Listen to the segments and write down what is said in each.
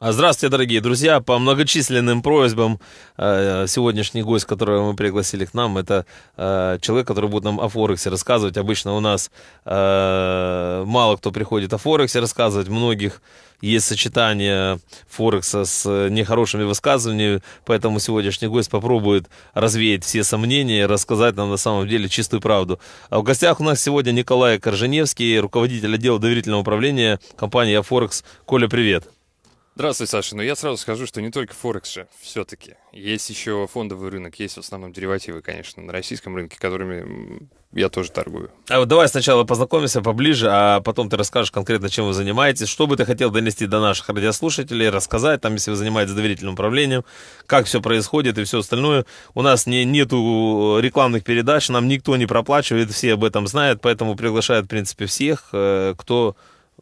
А, здравствуйте, дорогие друзья. По многочисленным просьбам э, сегодняшний гость, которого мы пригласили к нам, это э, человек, который будет нам о Форексе рассказывать. Обычно у нас э, мало кто приходит о Форексе рассказывать. Многих есть сочетание Форекса с нехорошими высказываниями, поэтому сегодняшний гость попробует развеять все сомнения и рассказать нам на самом деле чистую правду. А в гостях у нас сегодня Николай Корженевский, руководитель отдела доверительного управления компании «Афорекс». Коля, привет! Здравствуй, Саша. Ну, я сразу скажу, что не только Форекс же все-таки. Есть еще фондовый рынок, есть в основном деривативы, конечно, на российском рынке, которыми я тоже торгую. А вот давай сначала познакомимся поближе, а потом ты расскажешь конкретно, чем вы занимаетесь, что бы ты хотел донести до наших радиослушателей, рассказать, там, если вы занимаетесь доверительным управлением, как все происходит и все остальное. У нас не, нету э, рекламных передач, нам никто не проплачивает, все об этом знают, поэтому приглашают, в принципе, всех, э, кто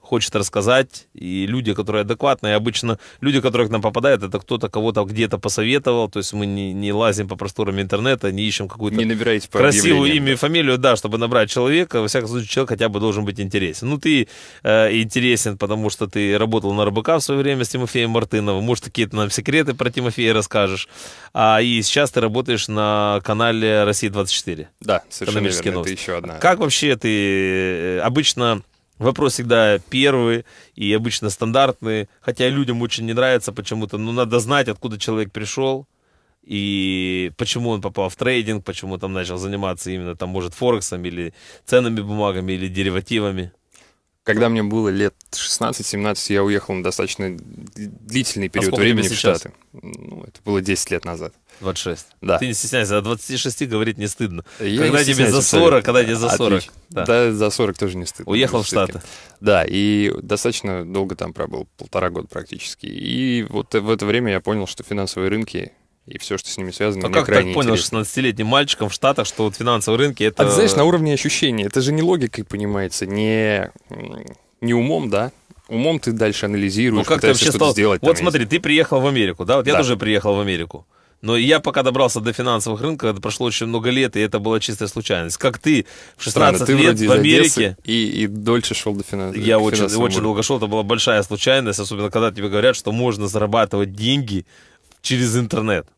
хочет рассказать. И люди, которые адекватные, обычно люди, которые к нам попадают, это кто-то кого-то где-то посоветовал. То есть мы не, не лазим по просторам интернета, не ищем какую-то не по красивую имя и фамилию, да, чтобы набрать человека. Во всяком случае, человек хотя бы должен быть интересен. Ну, ты э, интересен, потому что ты работал на РБК в свое время с Тимофеем Мартыновым. Может, какие-то нам секреты про Тимофея расскажешь. А, и сейчас ты работаешь на канале Россия 24. Да, совершенно верно. Это еще одна. Как вообще ты э, обычно Вопрос всегда первый и обычно стандартный, хотя людям очень не нравится почему-то, но надо знать, откуда человек пришел и почему он попал в трейдинг, почему там начал заниматься именно там, может, Форексом или ценными бумагами или деривативами. Когда мне было лет 16-17, я уехал на достаточно длительный период а времени в Штаты. Ну, это было 10 лет назад. 26. Да. Ты не стесняйся, о 26 говорить не стыдно. Я когда не тебе за 40, когда тебе за 40. Да. да, за 40 тоже не стыдно. Уехал в Штаты. Да, и достаточно долго там пробыл, полтора года практически. И вот в это время я понял, что финансовые рынки и все, что с ними связано, а мне как крайне так понял интересно. 16-летним мальчиком в Штатах, что вот финансовые рынки это... А ты знаешь, на уровне ощущений. Это же не логикой понимается, не, не умом, да? Умом ты дальше анализируешь, ну, как ты вообще стал... сделать. Вот там, смотри, есть. ты приехал в Америку, да? Вот да. я тоже приехал в Америку. Но я пока добрался до финансовых рынков, это прошло очень много лет, и это была чистая случайность. Как ты в 16 Странно, лет ты в Америке... И, и дольше шел до финансовых Я очень, очень долго шел, это была большая случайность, особенно когда тебе говорят, что можно зарабатывать деньги через интернет.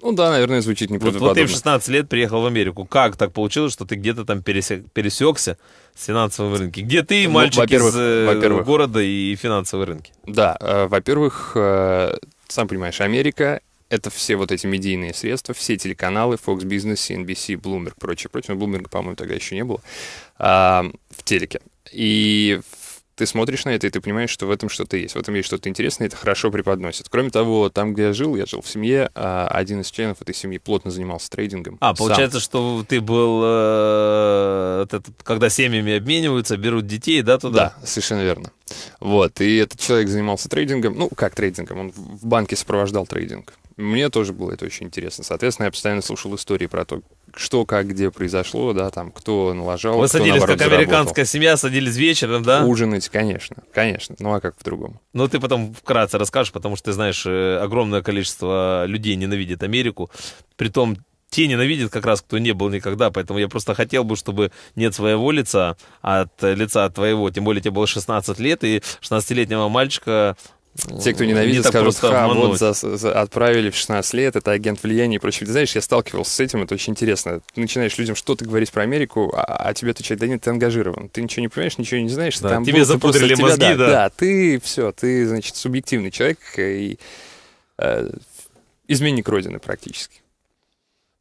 Ну да, наверное, звучит неправдоподобно. Вот, вот ты в 16 лет приехал в Америку. Как так получилось, что ты где-то там пересек, пересекся с финансовым рынком? Где ты, ну, мальчик ну, во-первых, из э, во-первых, города и финансовый рынки? Да, э, во-первых, э, сам понимаешь, Америка — это все вот эти медийные средства, все телеканалы, Fox Business, CNBC, Bloomberg, прочее, прочее. Но ну, Bloomberg, по-моему, тогда еще не было э, в телеке. И ты смотришь на это, и ты понимаешь, что в этом что-то есть. В этом есть что-то интересное, и это хорошо преподносит. Кроме того, там, где я жил, я жил в семье, а, один из членов этой семьи плотно занимался трейдингом. А, получается, сам. что ты был... Э, когда семьями обмениваются, берут детей, да, туда? Да, совершенно верно. Вот, и этот человек занимался трейдингом, ну, как трейдингом, он в банке сопровождал трейдинг. Мне тоже было это очень интересно. Соответственно, я постоянно слушал истории про то, что, как, где произошло, да, там, кто налажал, Вы кто, садились, наоборот, как заработал. американская семья, садились вечером, да? Ужинать, конечно, конечно, ну а как по-другому? Ну ты потом вкратце расскажешь, потому что ты знаешь, э, огромное количество людей ненавидит Америку, притом те ненавидят как раз, кто не был никогда, поэтому я просто хотел бы, чтобы нет своего лица, а от лица от твоего, тем более тебе было 16 лет, и 16-летнего мальчика те, кто ненавидит, скажут, ха, вот за, за, отправили в 16 лет, это агент влияния и прочее. Ты знаешь, я сталкивался с этим, это очень интересно. Ты начинаешь людям что-то говорить про Америку, а, а тебе отвечают, да нет, ты ангажирован. Ты ничего не понимаешь, ничего не знаешь. Да, там тебе был, запудрили просто, мозги, тебя, да, да. Да, ты все, ты, значит, субъективный человек и э, изменник Родины практически.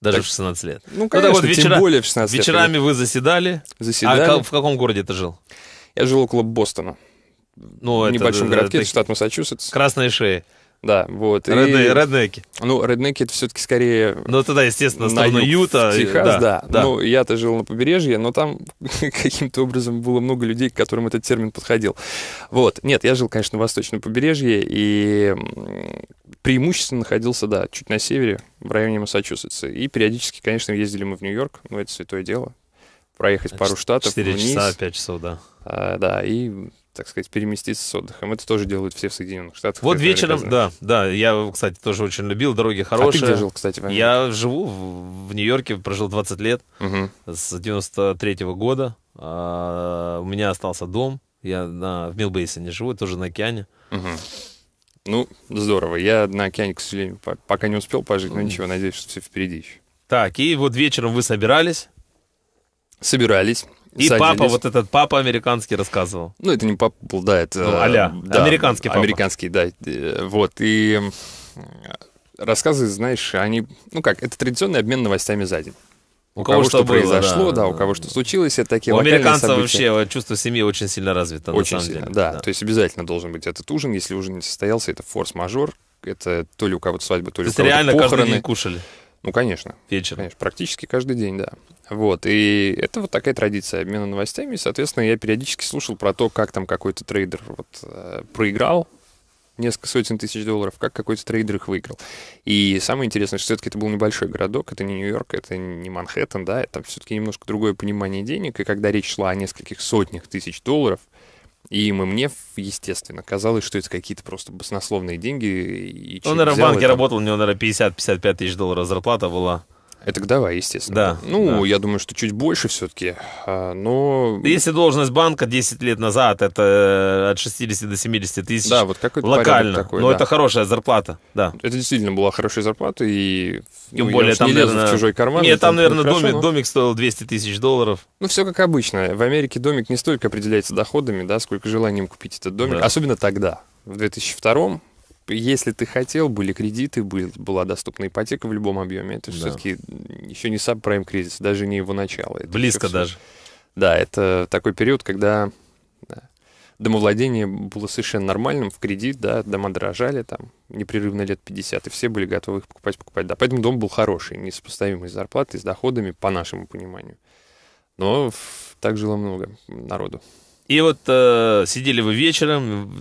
Даже так, в 16 лет. Ну, ну конечно, ну, вот вечера, тем более в 16 лет. Вечерами вы заседали. А заседали. А в каком городе ты жил? Я жил около Бостона ну, это, небольшом э, городке, это, это штат Массачусетс. Красные шеи. Да, вот. Редне, Реднеки. Ну, реднеки это все-таки скорее... Ну, тогда, естественно, на юг, Юта. Техас, да, да. да. Ну, я-то жил на побережье, но там каким-то образом было много людей, к которым этот термин подходил. Вот. Нет, я жил, конечно, на восточном побережье, и преимущественно находился, да, чуть на севере, в районе Массачусетса. И периодически, конечно, ездили мы в Нью-Йорк, но ну, это святое дело. Проехать э, пару штатов 4 вниз. часа, 5 часов, да. А, да, и так сказать, переместиться с отдыхом. Это тоже делают все в Соединенных Штатах. Вот вечером, да, да, я, кстати, тоже очень любил, дороги хорошие. А ты где жил, кстати, в Я живу в, в Нью-Йорке, прожил 20 лет, угу. с 93 -го года. А, у меня остался дом, я на, в не живу, тоже на океане. Угу. Ну, здорово. Я на океане, к сожалению, пока не успел пожить, но ничего, надеюсь, что все впереди еще. Так, и вот вечером вы собирались. Собирались. И задний папа, вот этот папа американский рассказывал. Ну, это не папа был, да, это... Ну, а-ля, да, американский папа. Американский, да, э, вот, и э, рассказы, знаешь, они... Ну как, это традиционный обмен новостями за день. У, у кого, кого что, что было, произошло, да, да, у кого что случилось, это такие У американцев события. вообще э, чувство семьи очень сильно развито, очень на самом сильно, деле. Да, да, то есть обязательно должен быть этот ужин, если ужин не состоялся, это форс-мажор, это то ли у кого-то свадьба, то ли то у кого-то реально каждый день кушали. Ну, конечно. Вечером. Конечно, практически каждый день, да. Вот, и это вот такая традиция обмена новостями. И, соответственно, я периодически слушал про то, как там какой-то трейдер вот, э, проиграл несколько сотен тысяч долларов, как какой-то трейдер их выиграл. И самое интересное, что все-таки это был небольшой городок, это не Нью-Йорк, это не Манхэттен, да, это все-таки немножко другое понимание денег, и когда речь шла о нескольких сотнях тысяч долларов – и им и мне, естественно, казалось, что это какие-то просто баснословные деньги. И ну, Он, наверное, в банке это... работал, у него, наверное, 50-55 тысяч долларов зарплата была. Это годовая, естественно. Да. Ну, да. я думаю, что чуть больше все-таки, а, но... Если должность банка 10 лет назад, это э, от 60 до 70 тысяч. Да, вот какой-то Локально, такой, но да. это хорошая зарплата, да. Это действительно была хорошая зарплата, и... Ну, Тем ну, более там, не лезу наверное... в чужой карман. Нет, там, наверное, домик, домик стоил 200 тысяч долларов. Ну, все как обычно. В Америке домик не столько определяется доходами, да, сколько желанием купить этот домик, да. особенно тогда в 2002 если ты хотел, были кредиты, была доступна ипотека в любом объеме. Это да. все-таки еще не сабпрайм кризис, даже не его начало. Это Близко даже. Да, это такой период, когда да, домовладение было совершенно нормальным, в кредит, да, дома дорожали там непрерывно лет 50, и все были готовы их покупать, покупать. Да, поэтому дом был хороший, несопоставимый с зарплатой, с доходами, по нашему пониманию. Но так жило много народу. И вот э, сидели вы вечером,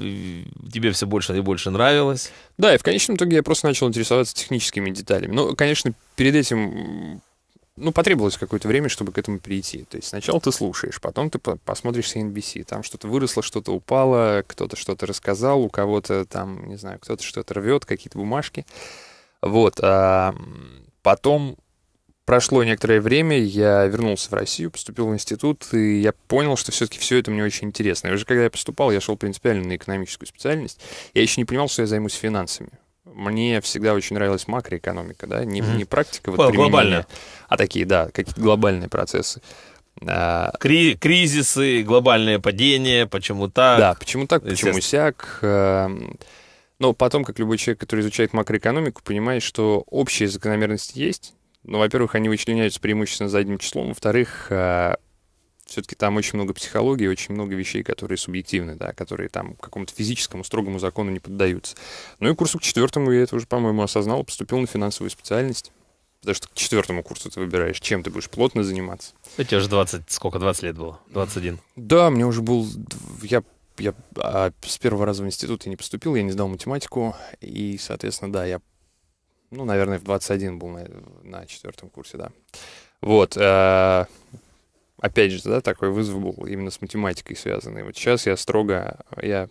тебе все больше и больше нравилось. Да, и в конечном итоге я просто начал интересоваться техническими деталями. Ну, конечно, перед этим ну, потребовалось какое-то время, чтобы к этому прийти. То есть сначала ты слушаешь, потом ты посмотришь CNBC, там что-то выросло, что-то упало, кто-то что-то рассказал, у кого-то там, не знаю, кто-то что-то рвет, какие-то бумажки. Вот. А потом Прошло некоторое время, я вернулся в Россию, поступил в институт, и я понял, что все-таки все это мне очень интересно. И уже когда я поступал, я шел принципиально на экономическую специальность. Я еще не понимал, что я займусь финансами. Мне всегда очень нравилась макроэкономика, да, не, не практика, вот глобальная, а такие, да, какие-то глобальные процессы. А, Кри кризисы, глобальное падение, почему так? Да, почему так, почему сяк. Эм, но потом, как любой человек, который изучает макроэкономику, понимает, что общие закономерности есть, ну, во-первых, они вычленяются преимущественно задним числом, во-вторых, э, все-таки там очень много психологии, очень много вещей, которые субъективны, да, которые там какому-то физическому строгому закону не поддаются. Ну и курсу к четвертому я это уже, по-моему, осознал, поступил на финансовую специальность. Потому что к четвертому курсу ты выбираешь, чем ты будешь плотно заниматься. У тебя же 20, сколько, 20 лет было? 21? Да, мне уже был... Я, я а, с первого раза в институт я не поступил, я не сдал математику, и, соответственно, да, я ну, наверное, в 21 был на, на четвертом курсе, да. Вот, э, опять же, да, такой вызов был именно с математикой связанный. Вот сейчас я строго, я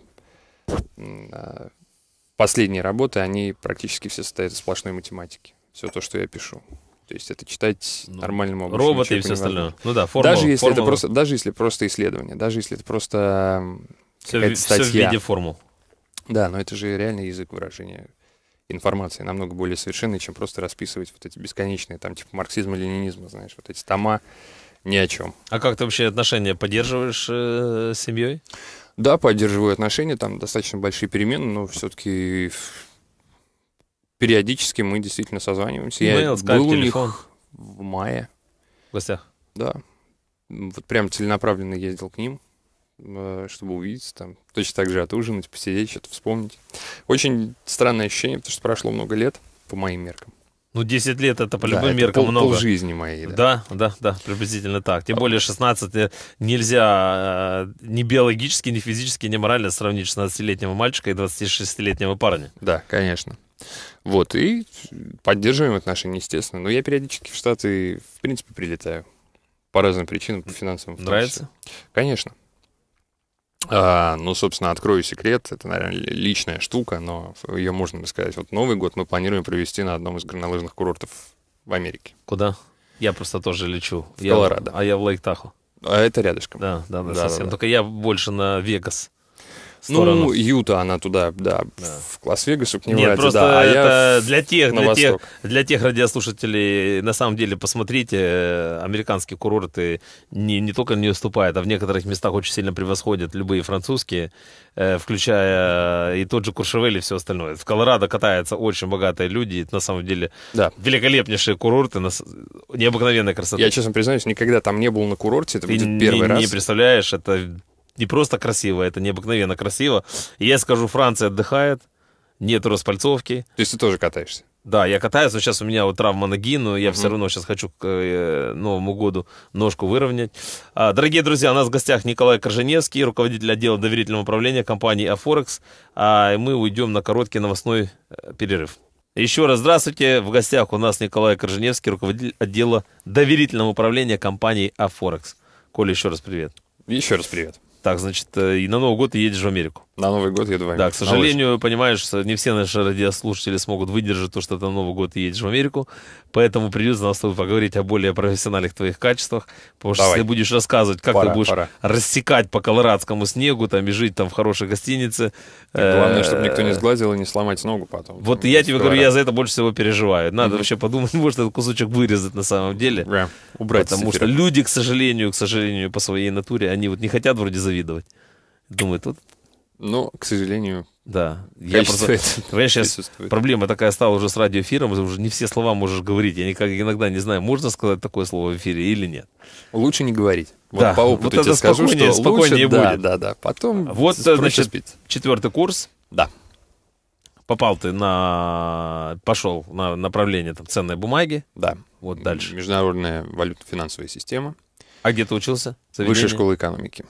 э, последние работы, они практически все состоят из сплошной математики. Все то, что я пишу. То есть это читать ну, нормальным образом. Роботы и все остальное. Ну да, формула. Даже если, формула. Это просто, даже если просто исследование, даже если это просто все, в, статья. Все в виде формул. Да, но это же реальный язык выражения информации намного более совершенной, чем просто расписывать вот эти бесконечные, там, типа марксизма, ленинизма, знаешь, вот эти тома ни о чем. А как ты вообще отношения поддерживаешь э, с семьей? Да, поддерживаю отношения, там достаточно большие перемены, но все-таки периодически мы действительно созваниваемся. Email, Я Skype, был телефон. у них в мае. В гостях? Да. Вот прям целенаправленно ездил к ним. Э, чтобы увидеться там, точно так же отужинать, посидеть, что-то вспомнить. Очень странное ощущение, потому что прошло много лет, по моим меркам. Ну, 10 лет это по любым да, меркам пол, много. Пол жизни моей, да. Да, да, да, приблизительно так. Тем более 16 э, нельзя э, ни биологически, ни физически, ни морально сравнить 16-летнего мальчика и 26-летнего парня. Да, конечно. Вот, и поддерживаем отношения, естественно. Но я периодически в Штаты, в принципе, прилетаю. По разным причинам, по финансовым. Нравится? Конечно. А, ну, собственно, открою секрет. Это, наверное, личная штука, но ее можно сказать. Вот Новый год мы планируем провести на одном из горнолыжных курортов в Америке. Куда? Я просто тоже лечу. В я, Колорадо. А я в Лейк Тахо. А это рядышком. Да, да, да, да совсем. Да, да. Только я больше на Вегас сторону. Ну, Юта она туда, да, да. в Лас-Вегасу к нему. Нет, ради, просто да, а это для тех, для тех, для тех радиослушателей, на самом деле, посмотрите, э, американские курорты не, не только не уступают, а в некоторых местах очень сильно превосходят любые французские, э, включая э, и тот же Куршевель и все остальное. В Колорадо катаются очень богатые люди, на самом деле, да. великолепнейшие курорты, необыкновенная красота. Я, честно признаюсь, никогда там не был на курорте, это Ты будет первый не, раз. не представляешь, это не просто красиво, это необыкновенно красиво. я скажу, Франция отдыхает, нет распальцовки. То есть ты тоже катаешься? Да, я катаюсь, но сейчас у меня вот травма ноги, но я угу. все равно сейчас хочу к э, Новому году ножку выровнять. А, дорогие друзья, у нас в гостях Николай Корженевский, руководитель отдела доверительного управления компании Афорекс. А мы уйдем на короткий новостной э, перерыв. Еще раз здравствуйте. В гостях у нас Николай Корженевский, руководитель отдела доверительного управления компании Афорекс. Коля, еще раз привет. Еще раз привет. Так, значит, э, и на Новый год ты едешь в Америку. На Новый год еду в Америку. Да, к сожалению, понимаешь, не все наши радиослушатели смогут выдержать то, что ты на Новый год едешь в Америку. Поэтому придется нас, с тобой поговорить о более профессиональных твоих качествах. Потому Давай. что если будешь рассказывать, как пора, ты будешь пора. рассекать по колорадскому снегу, там, и жить там в хорошей гостинице. главное, чтобы э, никто не сглазил и не сломать ногу потом. Вот я тебе говорю, я за это больше всего переживаю. Надо вообще подумать, может, этот кусочек вырезать на самом деле. Убрать Потому что люди, к сожалению, к сожалению, по своей натуре, они вот не хотят вроде зависеть завидовать. Думает, вот... Ну, к сожалению, да. Я просто, это понимаешь, сейчас проблема такая стала уже с радиоэфиром, уже не все слова можешь говорить. Я никак, иногда не знаю, можно сказать такое слово в эфире или нет. Лучше не говорить. Вот да. по опыту вот я тебе скажу, что спокойнее лучше, будет. Да, да, да. Потом вот, значит, спить. четвертый курс. Да. Попал ты на... Пошел на направление там, ценной бумаги. Да. Вот дальше. Международная валюта финансовая система. А где ты учился? Заведение? Высшая школа экономики.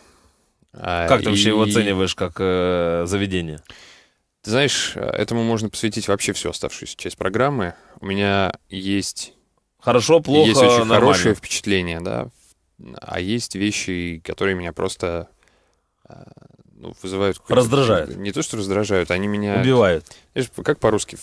А, как ты вообще и... его оцениваешь как э, заведение? Ты знаешь, э, этому можно посвятить вообще всю оставшуюся часть программы. У меня есть... Хорошо, плохо, Есть очень нормально. хорошие впечатления, да. А есть вещи, которые меня просто э, ну, вызывают... Раздражают. Не то, что раздражают, они меня... Убивают. Знаешь, как по-русски?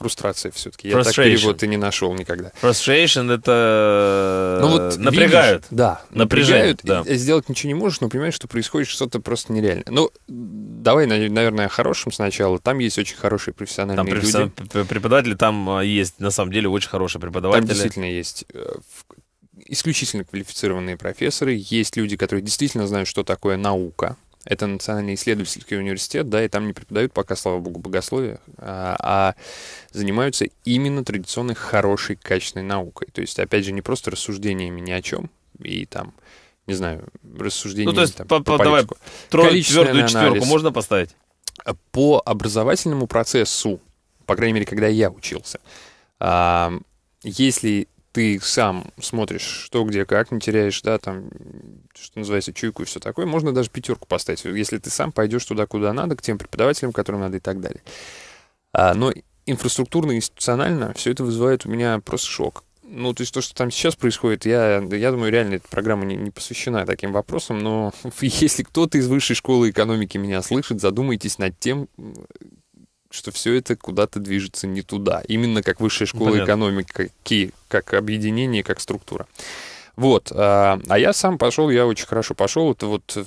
фрустрация все-таки. Я так перевод и не нашел никогда. Frustration — это ну, вот напрягают. Э, видишь, да, напрягают. напрягают да. Сделать ничего не можешь, но понимаешь, что происходит что-то просто нереальное. Ну, давай, наверное, о хорошем сначала. Там есть очень хорошие профессиональные там профессион... люди. Преподаватели там э, есть, на самом деле, очень хорошие преподаватели. Там действительно есть э, исключительно квалифицированные профессоры, есть люди, которые действительно знают, что такое наука, это Национальный исследовательский университет, да, и там не преподают пока, слава богу, богословие, а, а занимаются именно традиционной хорошей, качественной наукой. То есть, опять же, не просто рассуждениями ни о чем и там, не знаю, рассуждениями ну, то есть, там, по, по, по давай, тролль, четвертую четверку можно поставить? А, по образовательному процессу, по крайней мере, когда я учился, если ты сам смотришь, что, где, как, не теряешь, да, там, что называется, чуйку и все такое, можно даже пятерку поставить, если ты сам пойдешь туда, куда надо, к тем преподавателям, которым надо и так далее. А, но инфраструктурно, институционально все это вызывает у меня просто шок. Ну, то есть то, что там сейчас происходит, я, я думаю, реально эта программа не, не посвящена таким вопросам, но если кто-то из высшей школы экономики меня слышит, задумайтесь над тем, что все это куда-то движется не туда. Именно как высшая школа Понятно. экономики, как объединение, как структура. Вот. А, а я сам пошел, я очень хорошо пошел. Это вот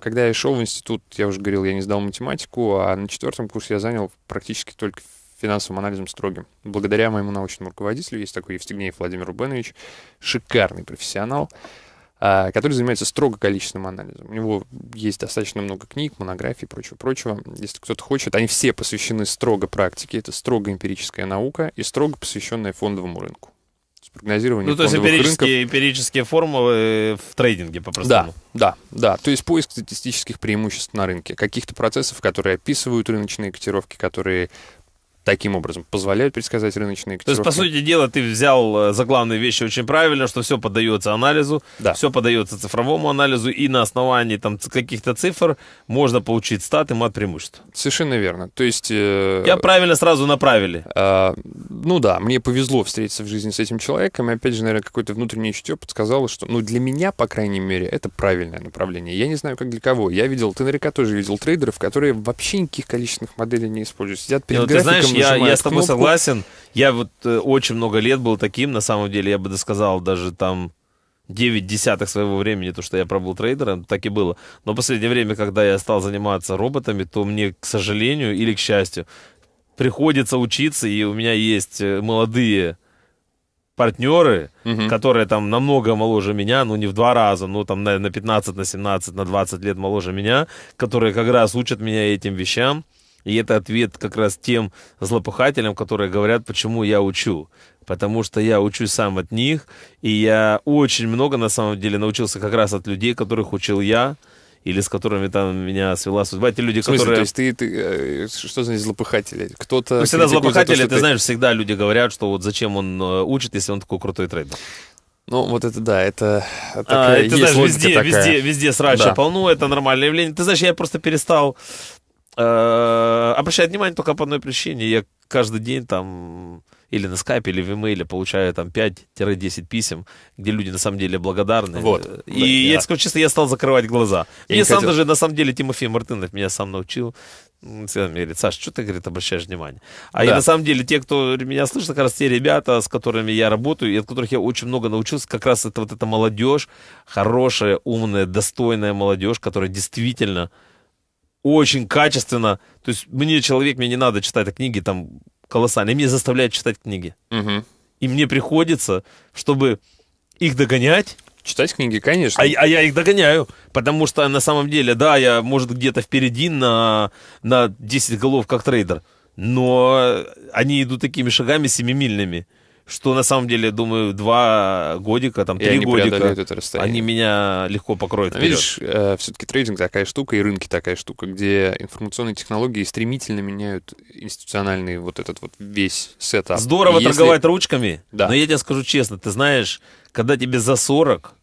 когда я шел в институт, я уже говорил, я не сдал математику, а на четвертом курсе я занял практически только финансовым анализом строгим. Благодаря моему научному руководителю, есть такой Евстигнеев Владимир Рубенович, шикарный профессионал. Э, который занимается строго количественным анализом. У него есть достаточно много книг, монографий и прочего-прочего. Если кто-то хочет, они все посвящены строго практике. Это строго эмпирическая наука и строго посвященная фондовому рынку. С прогнозированием Ну, то есть эмпирические, рынков. эмпирические формулы э, в трейдинге по-простому. Да, да, да. То есть поиск статистических преимуществ на рынке, каких-то процессов, которые описывают рыночные котировки, которые таким образом позволяют предсказать рыночные котировки. То есть, по сути дела, ты взял э, за главные вещи очень правильно, что все поддается анализу, да. все поддается цифровому анализу, и на основании там каких-то цифр можно получить стат и мат преимущества Совершенно верно. То есть... Э, Я правильно сразу направили. Э, ну да, мне повезло встретиться в жизни с этим человеком, и опять же, наверное, какое-то внутреннее чутье подсказало, что, ну, для меня, по крайней мере, это правильное направление. Я не знаю, как для кого. Я видел, ты наверняка тоже видел трейдеров, которые вообще никаких количественных моделей не используют. Сидят перед ну, графиком знаешь, я, я с тобой кнопку. согласен. Я вот э, очень много лет был таким, на самом деле, я бы досказал даже там 9 десятых своего времени, то, что я пробыл трейдером, так и было. Но в последнее время, когда я стал заниматься роботами, то мне, к сожалению или к счастью, приходится учиться, и у меня есть э, молодые партнеры, угу. которые там намного моложе меня, ну не в два раза, ну там на, на 15, на 17, на 20 лет моложе меня, которые как раз учат меня этим вещам. И это ответ как раз тем злопыхателям, которые говорят, почему я учу. Потому что я учусь сам от них, и я очень много на самом деле научился как раз от людей, которых учил я, или с которыми там меня свела судьба. Те люди, в смысле, которые... То есть ты, ты э, что значит злопыхатели? Кто-то... Ну, всегда злопыхатели, то, ты, ты знаешь, всегда люди говорят, что вот зачем он э, учит, если он такой крутой трейдер. Ну, вот это да, это а, такая, а, это, знаешь, везде, такая. везде, везде срача да. полно, это нормальное явление. Ты знаешь, я просто перестал Э, обращает внимание только по одной причине. Я каждый день там или на скайпе, или в e получаю там 5-10 писем, где люди на самом деле благодарны. Вот. И да, я, я скажу честно, я стал закрывать глаза. Я Мне сам хотел... даже, на самом деле, Тимофей Мартынов меня сам научил. Он говорит, э, Саш, что ты, говорит, обращаешь внимание? А да. и на самом деле те, кто меня слышит, как раз те ребята, с которыми я работаю, и от которых я очень много научился, как раз это вот эта молодежь, хорошая, умная, достойная молодежь, которая действительно очень качественно. То есть мне человек, мне не надо читать книги там колоссальные. Меня заставляют читать книги. Угу. И мне приходится, чтобы их догонять. Читать книги, конечно. А, а я их догоняю, потому что на самом деле, да, я, может, где-то впереди на, на 10 голов как трейдер, но они идут такими шагами семимильными что на самом деле, думаю, два годика, там, и три они годика, они меня легко покроют. Видишь, э, все-таки трейдинг такая штука, и рынки такая штука, где информационные технологии стремительно меняют институциональный вот этот вот весь сетап. Здорово Если... торговать ручками, да. но я тебе скажу честно, ты знаешь, когда тебе за 40,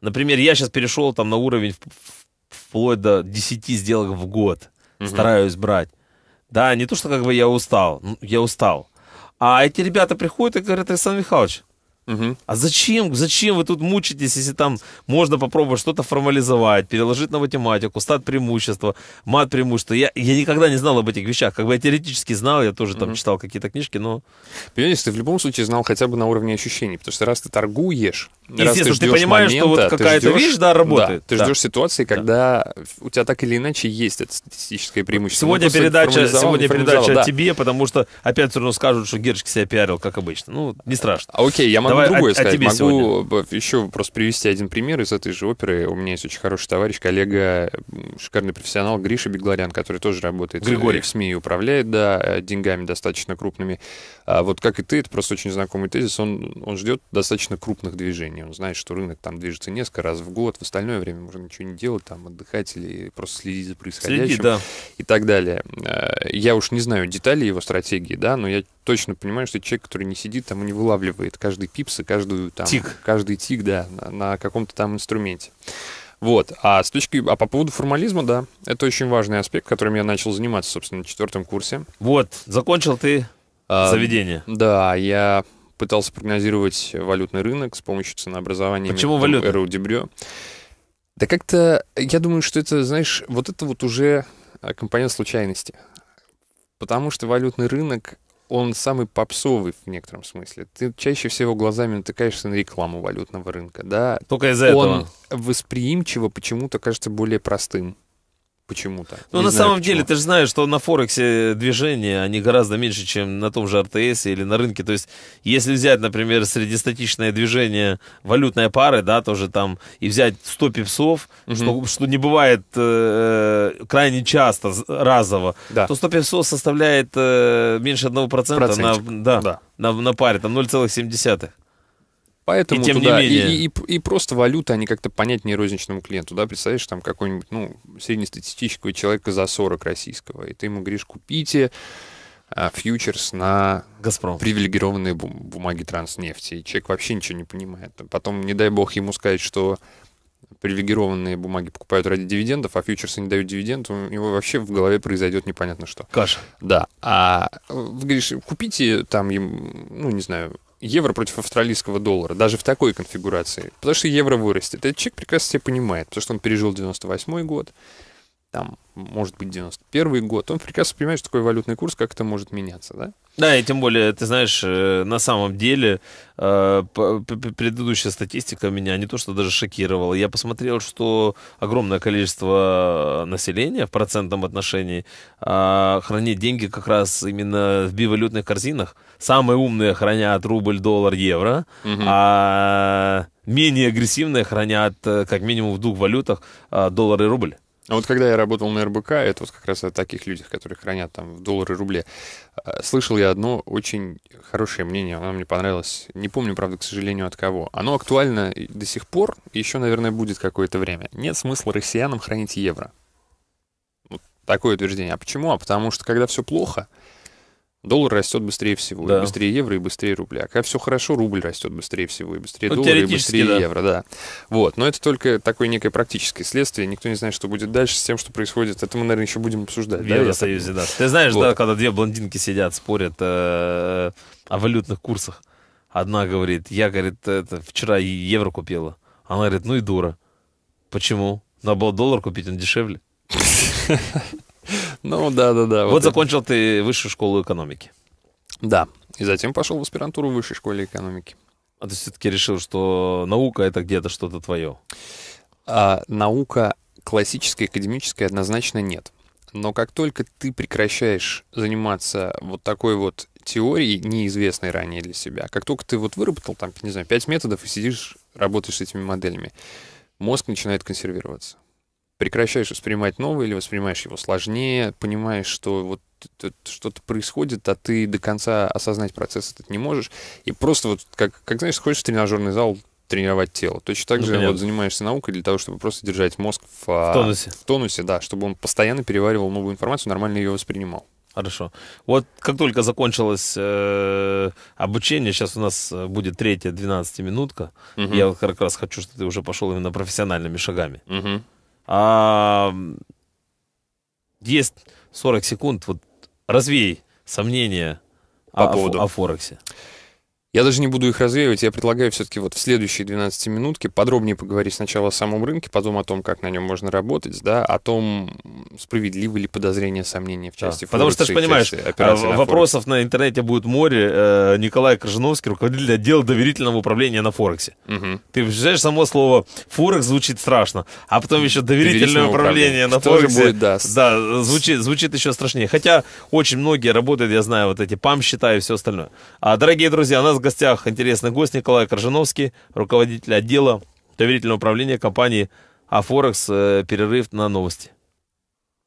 например, я сейчас перешел там на уровень вплоть до 10 сделок в год, угу. стараюсь брать. Да, не то, что как бы я устал, ну, я устал а эти ребята приходят и говорят, Александр Михайлович, Угу. А зачем, зачем вы тут мучитесь, если там можно попробовать что-то формализовать, переложить на математику, стать преимущества, мат преимущества. Я, я никогда не знал об этих вещах. Как бы я теоретически знал, я тоже там читал какие-то книжки, но... Понимаешь, ты в любом случае знал хотя бы на уровне ощущений, потому что раз ты торгуешь, раз ты, ты понимаешь, момента, что вот какая-то ждешь... вещь, да, работает. Да, ты да. ждешь ситуации, когда да. у тебя так или иначе есть это статистическое преимущество. Сегодня ну, передача, сегодня передача да. тебе, потому что опять все равно скажут, что Гершки себя пиарил, как обычно. Ну, не страшно. А, окей, я могу Давай другое о, сказать. О тебе Могу сегодня. еще просто привести один пример из этой же оперы. У меня есть очень хороший товарищ, коллега, шикарный профессионал Гриша Бегларян, который тоже работает э, Григорий. в СМИ и управляет, да, э, деньгами достаточно крупными. А вот как и ты, это просто очень знакомый тезис, он, он ждет достаточно крупных движений. Он знает, что рынок там движется несколько раз в год, в остальное время можно ничего не делать, там отдыхать или просто следить за происходящим Следи, да. и так далее. Э, я уж не знаю деталей его стратегии, да, но я точно понимаю, что человек, который не сидит там и не вылавливает каждый пипс и каждую там... Тик. Каждый тик, да, на, на каком-то там инструменте. Вот. А с точки... А по поводу формализма, да, это очень важный аспект, которым я начал заниматься, собственно, на четвертом курсе. Вот, закончил ты а, заведение. Да, я пытался прогнозировать валютный рынок с помощью ценообразования. Почему валюта? РУ Дебрё. Да как-то, я думаю, что это, знаешь, вот это вот уже компонент случайности. Потому что валютный рынок он самый попсовый в некотором смысле. Ты чаще всего глазами натыкаешься на рекламу валютного рынка, да? Только из-за этого. Он восприимчиво почему-то кажется более простым почему-то. Ну, на самом почему. деле, ты же знаешь, что на Форексе движения, они гораздо меньше, чем на том же РТС или на рынке. То есть, если взять, например, среднестатичное движение валютной пары, да, тоже там, и взять 100 пипсов, угу. что, что не бывает э, крайне часто, разово, да. то 100 пипсов составляет э, меньше 1% Процентик. на, да, да. На, на паре, там 0,7. Поэтому и тем туда, не менее. И, и, и просто валюта, они как-то понятнее розничному клиенту. Да, представляешь, там какой-нибудь, ну, среднестатистического человека за 40 российского, и ты ему говоришь, купите а, фьючерс на Газпром. привилегированные бум- бумаги транснефти. И человек вообще ничего не понимает. Потом, не дай бог ему сказать, что привилегированные бумаги покупают ради дивидендов, а фьючерсы не дают дивиденд, у него вообще в голове произойдет непонятно что. Каша. Да. А э, говоришь, купите там, ну, не знаю, евро против австралийского доллара, даже в такой конфигурации, потому что евро вырастет. Этот человек прекрасно себя понимает, потому что он пережил 98 год, там, может быть, 91 год, он прекрасно понимает, что такое валютный курс, как это может меняться, да? Да, и тем более, ты знаешь, э, на самом деле э, предыдущая статистика меня не то что даже шокировала. Я посмотрел, что огромное количество э, населения в процентном отношении а, хранит деньги как раз именно в бивалютных корзинах. Самые умные хранят рубль, доллар, евро, угу. а менее агрессивные хранят как минимум в двух валютах доллар и рубль. А вот когда я работал на РБК, это вот как раз о таких людях, которые хранят там в доллары, рубле, э, слышал я одно очень хорошее мнение, оно мне понравилось. Не помню, правда, к сожалению, от кого. Оно актуально до сих пор, еще, наверное, будет какое-то время. Нет смысла россиянам хранить евро. Вот такое утверждение. А почему? А потому что когда все плохо, Доллар растет быстрее всего, да. и быстрее евро, и быстрее рубля. Когда все хорошо, рубль растет быстрее всего, и быстрее ну, доллара, и быстрее да. евро, да. Вот, но это только такое некое практическое следствие. Никто не знает, что будет дальше с тем, что происходит. Это мы, наверное, еще будем обсуждать. В Евросоюзе, да. Ты знаешь, вот. да, когда две блондинки сидят, спорят э, о валютных курсах. Одна говорит, я, говорит, это, вчера евро купила. Она говорит, ну и дура. Почему? Надо было доллар купить, он дешевле. Ну, да-да-да. Вот, вот закончил ты высшую школу экономики. Да. И затем пошел в аспирантуру в высшей школе экономики. А ты все-таки решил, что наука — это где-то что-то твое? А, наука классическая, академическая однозначно нет. Но как только ты прекращаешь заниматься вот такой вот теорией, неизвестной ранее для себя, как только ты вот выработал там, не знаю, пять методов и сидишь, работаешь с этими моделями, мозг начинает консервироваться прекращаешь воспринимать новое или воспринимаешь его сложнее, понимаешь, что вот что-то происходит, а ты до конца осознать процесс этот не можешь. И просто вот, как, как знаешь, хочешь в тренажерный зал, тренировать тело. Точно так ну, же вот занимаешься наукой для того, чтобы просто держать мозг в, а, в тонусе. В тонусе, да, чтобы он постоянно переваривал новую информацию, нормально ее воспринимал. Хорошо. Вот как только закончилось э, обучение, сейчас у нас э, будет третья 12-минутка. Угу. Я как раз хочу, чтобы ты уже пошел именно профессиональными шагами. Угу. А, есть 40 секунд, вот развей сомнения По о, поводу. о Форексе. Я даже не буду их развеивать, я предлагаю все-таки вот в следующие 12 минутки подробнее поговорить сначала о самом рынке, потом о том, как на нем можно работать, да, о том, справедливы ли подозрения, сомнения в части да, Потому что, ты же понимаешь, а, вопросов на, на интернете будет море. Э, Николай Крыжиновский, руководитель отдела доверительного управления на Форексе. Угу. Ты представляешь, само слово Форекс звучит страшно, а потом еще доверительное, доверительное управление, управление на Форексе. Будет, да, да звучит, звучит еще страшнее. Хотя очень многие работают, я знаю, вот эти ПАМ счета и все остальное. А, дорогие друзья, у нас в гостях интересный гость Николай Коржиновский, руководитель отдела доверительного управления компании «Афорекс». Э, Перерыв на новости.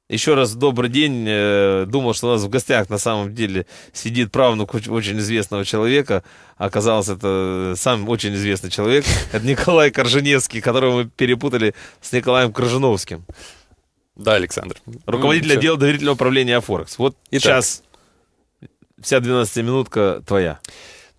Еще раз добрый день. Э, думал, что у нас в гостях на самом деле сидит правнук очень известного человека. Оказалось, это сам очень известный человек. Это Николай Корженевский, которого мы перепутали с Николаем Коржиновским. Да, Александр. Ну, руководитель ну, отдела доверительного управления Афорекс. Вот Итак. сейчас вся 12-минутка твоя.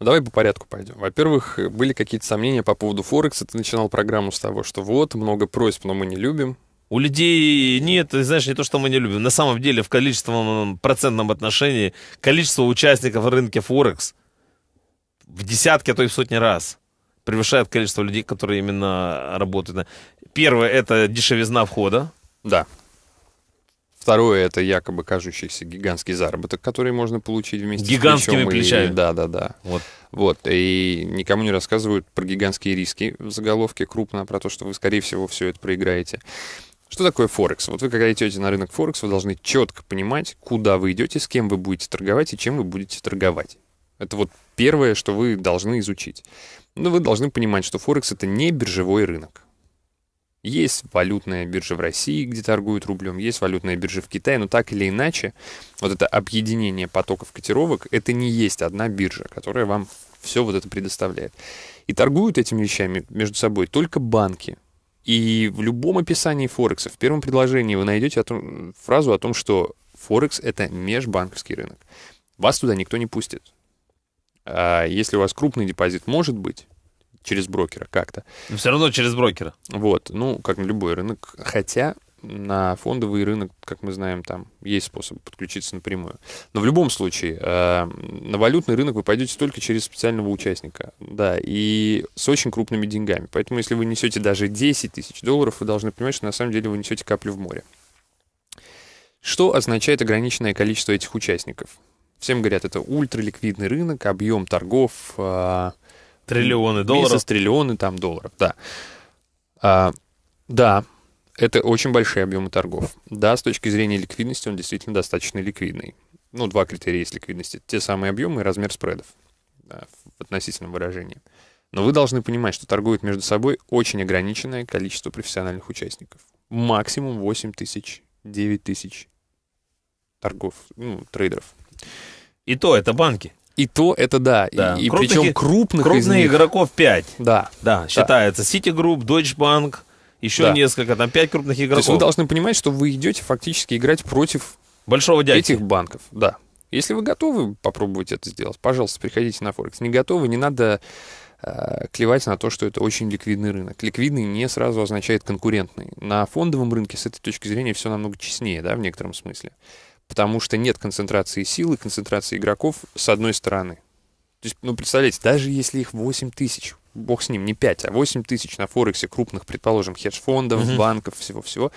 Но ну, давай по порядку пойдем. Во-первых, были какие-то сомнения по поводу Форекса. Ты начинал программу с того, что вот, много просьб, но мы не любим. У людей нет, знаешь, не то, что мы не любим. На самом деле, в количественном процентном отношении количество участников рынка Форекс в десятки, а то и в сотни раз превышает количество людей, которые именно работают. Первое — это дешевизна входа. Да. Второе — это якобы кажущийся гигантский заработок, который можно получить вместе Гигантскими с Гигантскими плечами. да, да, да. Вот. вот. И никому не рассказывают про гигантские риски в заголовке крупно, а про то, что вы, скорее всего, все это проиграете. Что такое Форекс? Вот вы, когда идете на рынок Форекс, вы должны четко понимать, куда вы идете, с кем вы будете торговать и чем вы будете торговать. Это вот первое, что вы должны изучить. Но вы должны понимать, что Форекс — это не биржевой рынок. Есть валютная биржа в России, где торгуют рублем, есть валютная биржа в Китае, но так или иначе, вот это объединение потоков котировок, это не есть одна биржа, которая вам все вот это предоставляет. И торгуют этими вещами между собой только банки. И в любом описании Форекса, в первом предложении вы найдете о том, фразу о том, что Форекс — это межбанковский рынок. Вас туда никто не пустит. А если у вас крупный депозит, может быть, через брокера как-то. Но все равно через брокера. Вот, ну, как на любой рынок. Хотя на фондовый рынок, как мы знаем, там есть способ подключиться напрямую. Но в любом случае, э, на валютный рынок вы пойдете только через специального участника, да, и с очень крупными деньгами. Поэтому если вы несете даже 10 тысяч долларов, вы должны понимать, что на самом деле вы несете каплю в море. Что означает ограниченное количество этих участников? Всем говорят, это ультраликвидный рынок, объем торгов, э, Триллионы долларов. Бизнес, триллионы там долларов, да. А, да, это очень большие объемы торгов. Да, с точки зрения ликвидности он действительно достаточно ликвидный. Ну, два критерия есть ликвидности. Те самые объемы и размер спредов да, в относительном выражении. Но вы должны понимать, что торгуют между собой очень ограниченное количество профессиональных участников. Максимум 8 тысяч, 9 тысяч торгов, ну, трейдеров. И то это банки. И то это да. да. И, и крупных, причем крупных Крупных из них... игроков 5. Да. Да, считается. Да. Citigroup, Deutsche Bank, еще да. несколько, там 5 крупных игроков. То есть вы должны понимать, что вы идете фактически играть против Большого дядьки. этих банков. Да. Если вы готовы попробовать это сделать, пожалуйста, приходите на Форекс. Не готовы, не надо э, клевать на то, что это очень ликвидный рынок. Ликвидный не сразу означает конкурентный. На фондовом рынке с этой точки зрения все намного честнее, да, в некотором смысле потому что нет концентрации сил и концентрации игроков с одной стороны. То есть, ну, представляете, даже если их 8 тысяч, бог с ним, не 5, а 8 тысяч на Форексе крупных, предположим, хедж-фондов, угу. банков, всего-всего,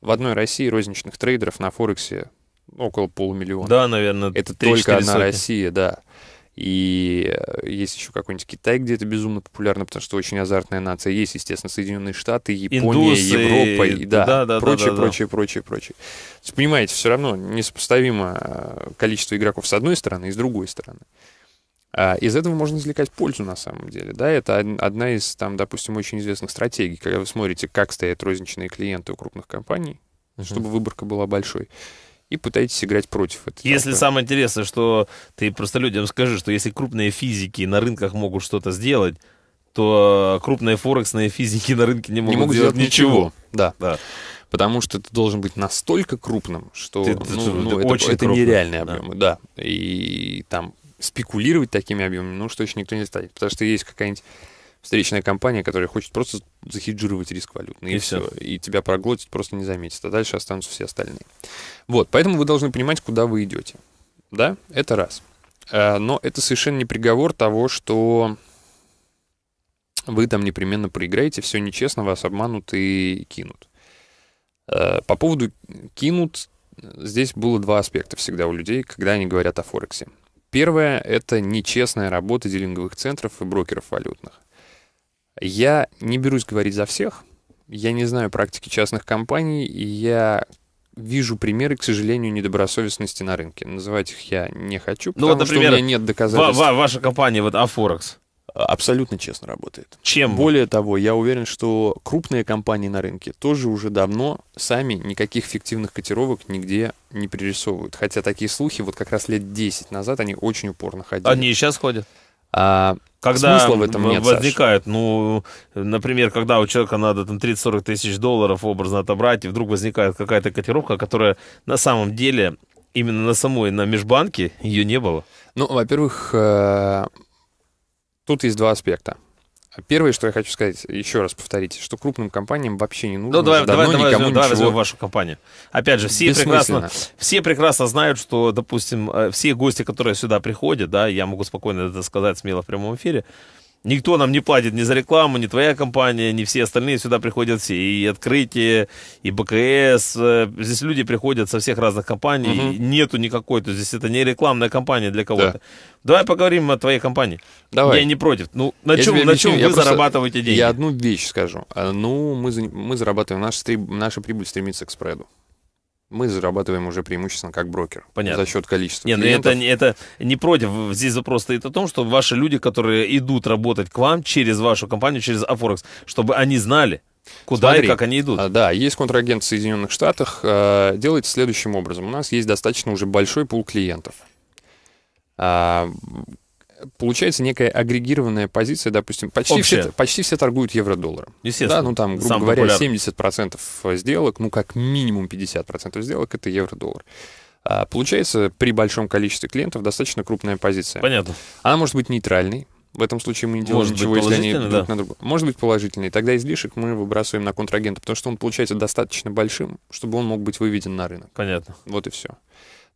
в одной России розничных трейдеров на Форексе около полумиллиона. Да, наверное. Это только одна сотни. Россия, да и э, есть еще какой-нибудь Китай, где это безумно популярно, потому что очень азартная нация. Есть, естественно, Соединенные Штаты, Япония, Индусы, Европа, и, да, да, да, прочее, да, да, прочее, да. прочее, прочее. То понимаете, все равно несопоставимо э, количество игроков с одной стороны и с другой стороны. А, из этого можно извлекать пользу на самом деле. Да, это одна из, там, допустим, очень известных стратегий, когда вы смотрите, как стоят розничные клиенты у крупных компаний, mm-hmm. чтобы выборка была большой и пытаетесь играть против этого. Если самое интересное, что ты просто людям скажи, что если крупные физики на рынках могут что-то сделать, то крупные форексные физики на рынке не могут, не могут делать, делать ничего. ничего. Да. да. Потому что это должен быть настолько крупным, что ты, ну, ты, ну, ты это, очень это нереальные объемы, да. да. И там спекулировать такими объемами, ну, что еще никто не станет. Потому что есть какая-нибудь встречная компания, которая хочет просто захеджировать риск валютный. Ну и, и все. все. И тебя проглотит, просто не заметит. А дальше останутся все остальные. Вот, поэтому вы должны понимать, куда вы идете. Да, это раз. Э, но это совершенно не приговор того, что вы там непременно проиграете, все нечестно, вас обманут и кинут. Э, по поводу кинут, здесь было два аспекта всегда у людей, когда они говорят о Форексе. Первое — это нечестная работа дилинговых центров и брокеров валютных. Я не берусь говорить за всех, я не знаю практики частных компаний, и я вижу примеры, к сожалению, недобросовестности на рынке. Называть их я не хочу, ну, потому ну, вот, например, что у меня нет доказательств. Ва- ва- ваша компания, вот Афорекс, абсолютно честно работает. Чем? Более того, я уверен, что крупные компании на рынке тоже уже давно сами никаких фиктивных котировок нигде не пририсовывают. Хотя такие слухи вот как раз лет 10 назад они очень упорно ходили. Они и сейчас ходят. А, когда Смысла в этом нет, возникает, Саша. ну, например, когда у человека надо там 30-40 тысяч долларов образно отобрать, и вдруг возникает какая-то котировка, которая на самом деле именно на самой, на межбанке ее не было. Ну, во-первых, э, тут есть два аспекта. Первое, что я хочу сказать, еще раз повторить, что крупным компаниям вообще не нужно. Ну, давай, давай, давай, возьмем, давай возьмем вашу компанию. Опять же, все прекрасно, все прекрасно знают, что, допустим, э, все гости, которые сюда приходят, да, я могу спокойно это сказать смело в прямом эфире, Никто нам не платит ни за рекламу, ни твоя компания, ни все остальные. Сюда приходят все. И открытие, и БКС. Э, здесь люди приходят со всех разных компаний. Угу. Нету никакой. То есть здесь это не рекламная компания для кого-то. Да. Давай поговорим о твоей компании. Давай. Я не против. Ну, на я чем, на чем вы просто, зарабатываете деньги? Я одну вещь скажу. А, ну, мы, мы зарабатываем, наш, наша прибыль стремится к спреду мы зарабатываем уже преимущественно как брокер. Понятно. За счет количества Нет, ну клиентов. Это, это не против. Здесь вопрос стоит о том, что ваши люди, которые идут работать к вам через вашу компанию, через Афорекс, чтобы они знали, Куда Смотри, и как они идут? А, да, есть контрагент в Соединенных Штатах. Э, следующим образом. У нас есть достаточно уже большой пул клиентов. А, получается некая агрегированная позиция, допустим, почти, все, почти все торгуют евро-долларом. Естественно. Да, ну там, грубо Сам говоря, популярный. 70% э, сделок, ну как минимум 50% сделок это евро-доллар. А получается, при большом количестве клиентов достаточно крупная позиция. Понятно. Она может быть нейтральной, в этом случае мы не делаем Может ничего, если они друг да. на друга. Может быть положительный. Тогда излишек мы выбрасываем на контрагента, потому что он получается достаточно большим, чтобы он мог быть выведен на рынок. Понятно. Вот и все.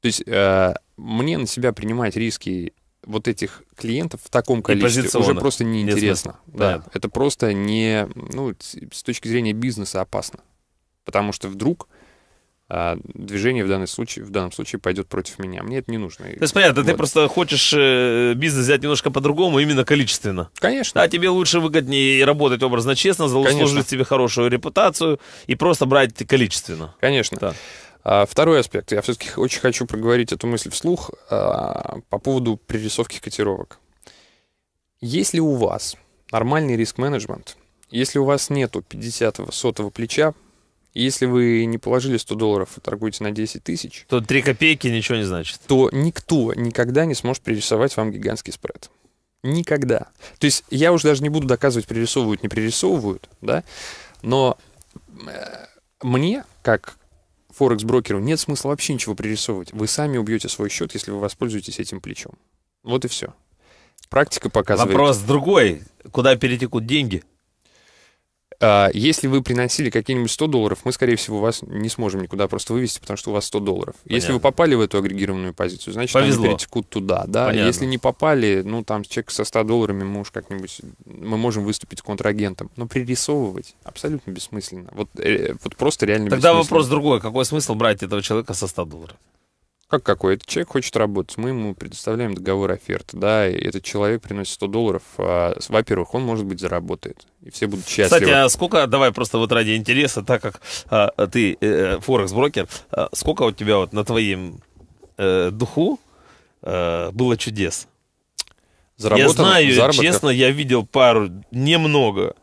То есть э, мне на себя принимать риски вот этих клиентов в таком количестве уже просто неинтересно. Да. да. Это просто не, ну, с точки зрения бизнеса опасно. Потому что вдруг а, движение в, данный случае, в данном случае пойдет против меня. Мне это не нужно. То есть понятно, вот. ты просто хочешь э, бизнес взять немножко по-другому, именно количественно. Конечно. А тебе лучше, выгоднее работать образно честно, заслужить Конечно. себе хорошую репутацию и просто брать количественно. Конечно. Да. А, второй аспект. Я все-таки очень хочу проговорить эту мысль вслух а, по поводу пририсовки котировок. Если у вас нормальный риск-менеджмент, если у вас нету 50-го, сотого плеча, если вы не положили 100 долларов и торгуете на 10 тысяч... То 3 копейки ничего не значит. То никто никогда не сможет пририсовать вам гигантский спред. Никогда. То есть я уже даже не буду доказывать, пририсовывают, не пририсовывают, да, но э, мне, как форекс-брокеру нет смысла вообще ничего пририсовывать. Вы сами убьете свой счет, если вы воспользуетесь этим плечом. Вот и все. Практика показывает. Вопрос другой. Куда перетекут деньги? А, если вы приносили какие-нибудь 100 долларов, мы, скорее всего, вас не сможем никуда просто вывести, потому что у вас 100 долларов. Понятно. Если вы попали в эту агрегированную позицию, значит, Повезло. они перетекут туда. Да? Понятно. Если не попали, ну, там, человек со 100 долларами, мы уж как-нибудь, мы можем выступить контрагентом. Но пририсовывать абсолютно бессмысленно. Вот, э, вот просто реально Тогда вопрос другой. Какой смысл брать этого человека со 100 долларов? Как какой? Этот человек хочет работать, мы ему предоставляем договор оферты, да, и этот человек приносит 100 долларов, а, во-первых, он, может быть, заработает, и все будут счастливы. Кстати, а сколько, давай просто вот ради интереса, так как а, ты э, форекс-брокер, а, сколько у тебя вот на твоем э, духу э, было чудес? Заработан, я знаю, заработков. честно, я видел пару, немного,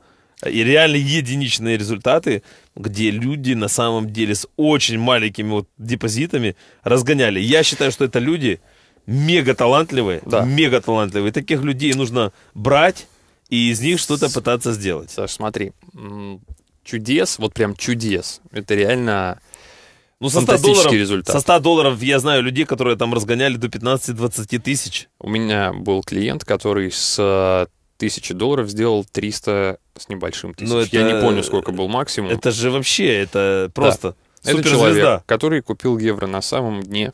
и реально единичные результаты, где люди на самом деле с очень маленькими вот депозитами разгоняли. Я считаю, что это люди мега талантливые, да. мега талантливые. Таких людей нужно брать и из них что-то пытаться сделать. Саш, смотри, чудес, вот прям чудес, это реально ну, со 100 долларов, результат. Со 100 долларов я знаю людей, которые там разгоняли до 15-20 тысяч. У меня был клиент, который с тысячи долларов сделал 300 с небольшим ну, тысяч. Но это, Я не помню, сколько был максимум. Это же вообще, это просто да. Это человек, который купил евро на самом дне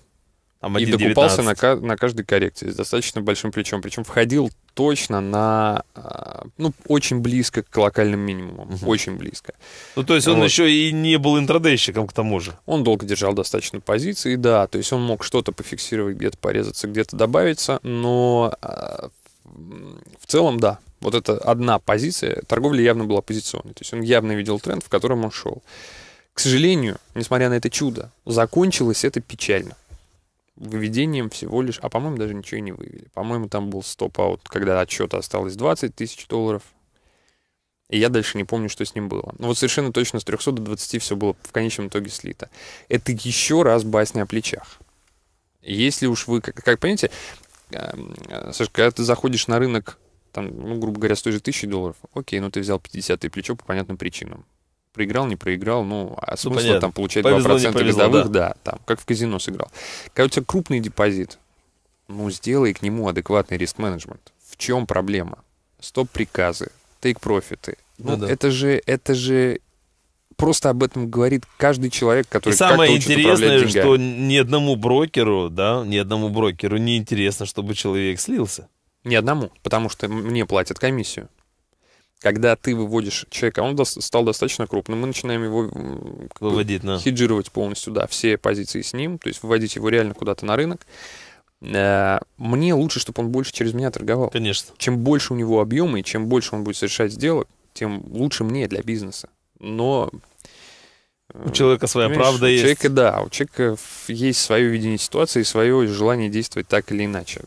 там и докупался на, на каждой коррекции с достаточно большим плечом. Причем входил точно на, а, ну, очень близко к локальным минимумам, угу. очень близко. Ну, то есть он вот. еще и не был интрадейщиком к тому же. Он долго держал достаточно позиции, да, то есть он мог что-то пофиксировать, где-то порезаться, где-то добавиться, но а, в целом, да. Вот это одна позиция. Торговля явно была позиционной. То есть он явно видел тренд, в котором он шел. К сожалению, несмотря на это чудо, закончилось это печально. Выведением всего лишь... А, по-моему, даже ничего и не вывели. По-моему, там был стоп-аут, когда от счета осталось 20 тысяч долларов. И я дальше не помню, что с ним было. Но ну вот совершенно точно с 300 до 20 все было в конечном итоге слито. Это еще раз басня о плечах. Если уж вы, как, как понимаете, Эм, э, слушай, когда ты заходишь на рынок, там, ну, грубо говоря, с той же тысячи долларов, окей, ну ты взял 50 е плечо по понятным причинам. Проиграл, не проиграл, ну, а ну, смысл ну, там получать повезло, 2% повезло, годовых, да. да, там, как в казино сыграл. Когда у тебя крупный депозит, ну, сделай к нему адекватный риск-менеджмент. В чем проблема? Стоп-приказы, тейк-профиты. Ну, ну да. это же, это же просто об этом говорит каждый человек, который И самое интересное, что ни одному брокеру, да, ни одному брокеру не интересно, чтобы человек слился. Ни одному, потому что мне платят комиссию. Когда ты выводишь человека, он стал достаточно крупным, мы начинаем его выводить, да. хеджировать полностью, да, все позиции с ним, то есть выводить его реально куда-то на рынок э, мне лучше, чтобы он больше через меня торговал. Конечно. Чем больше у него объема и чем больше он будет совершать сделок, тем лучше мне для бизнеса но... У человека своя Понимаешь, правда у есть. Человека, да, у человека есть свое видение ситуации и свое желание действовать так или иначе.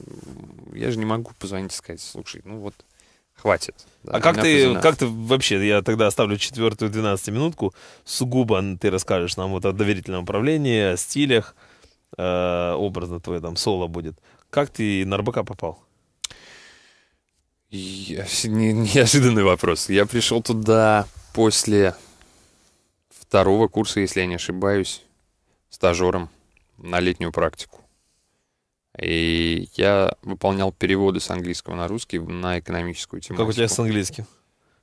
Я же не могу позвонить и сказать, слушай, ну вот, хватит. Да, а как ты, как ты вообще, я тогда оставлю четвертую 12 минутку, сугубо ты расскажешь нам вот о доверительном управлении, о стилях, э, образно твое там соло будет. Как ты на РБК попал? Я, не, неожиданный вопрос. Я пришел туда после второго курса, если я не ошибаюсь, стажером на летнюю практику. И я выполнял переводы с английского на русский на экономическую тематику. Как у тебя с английским?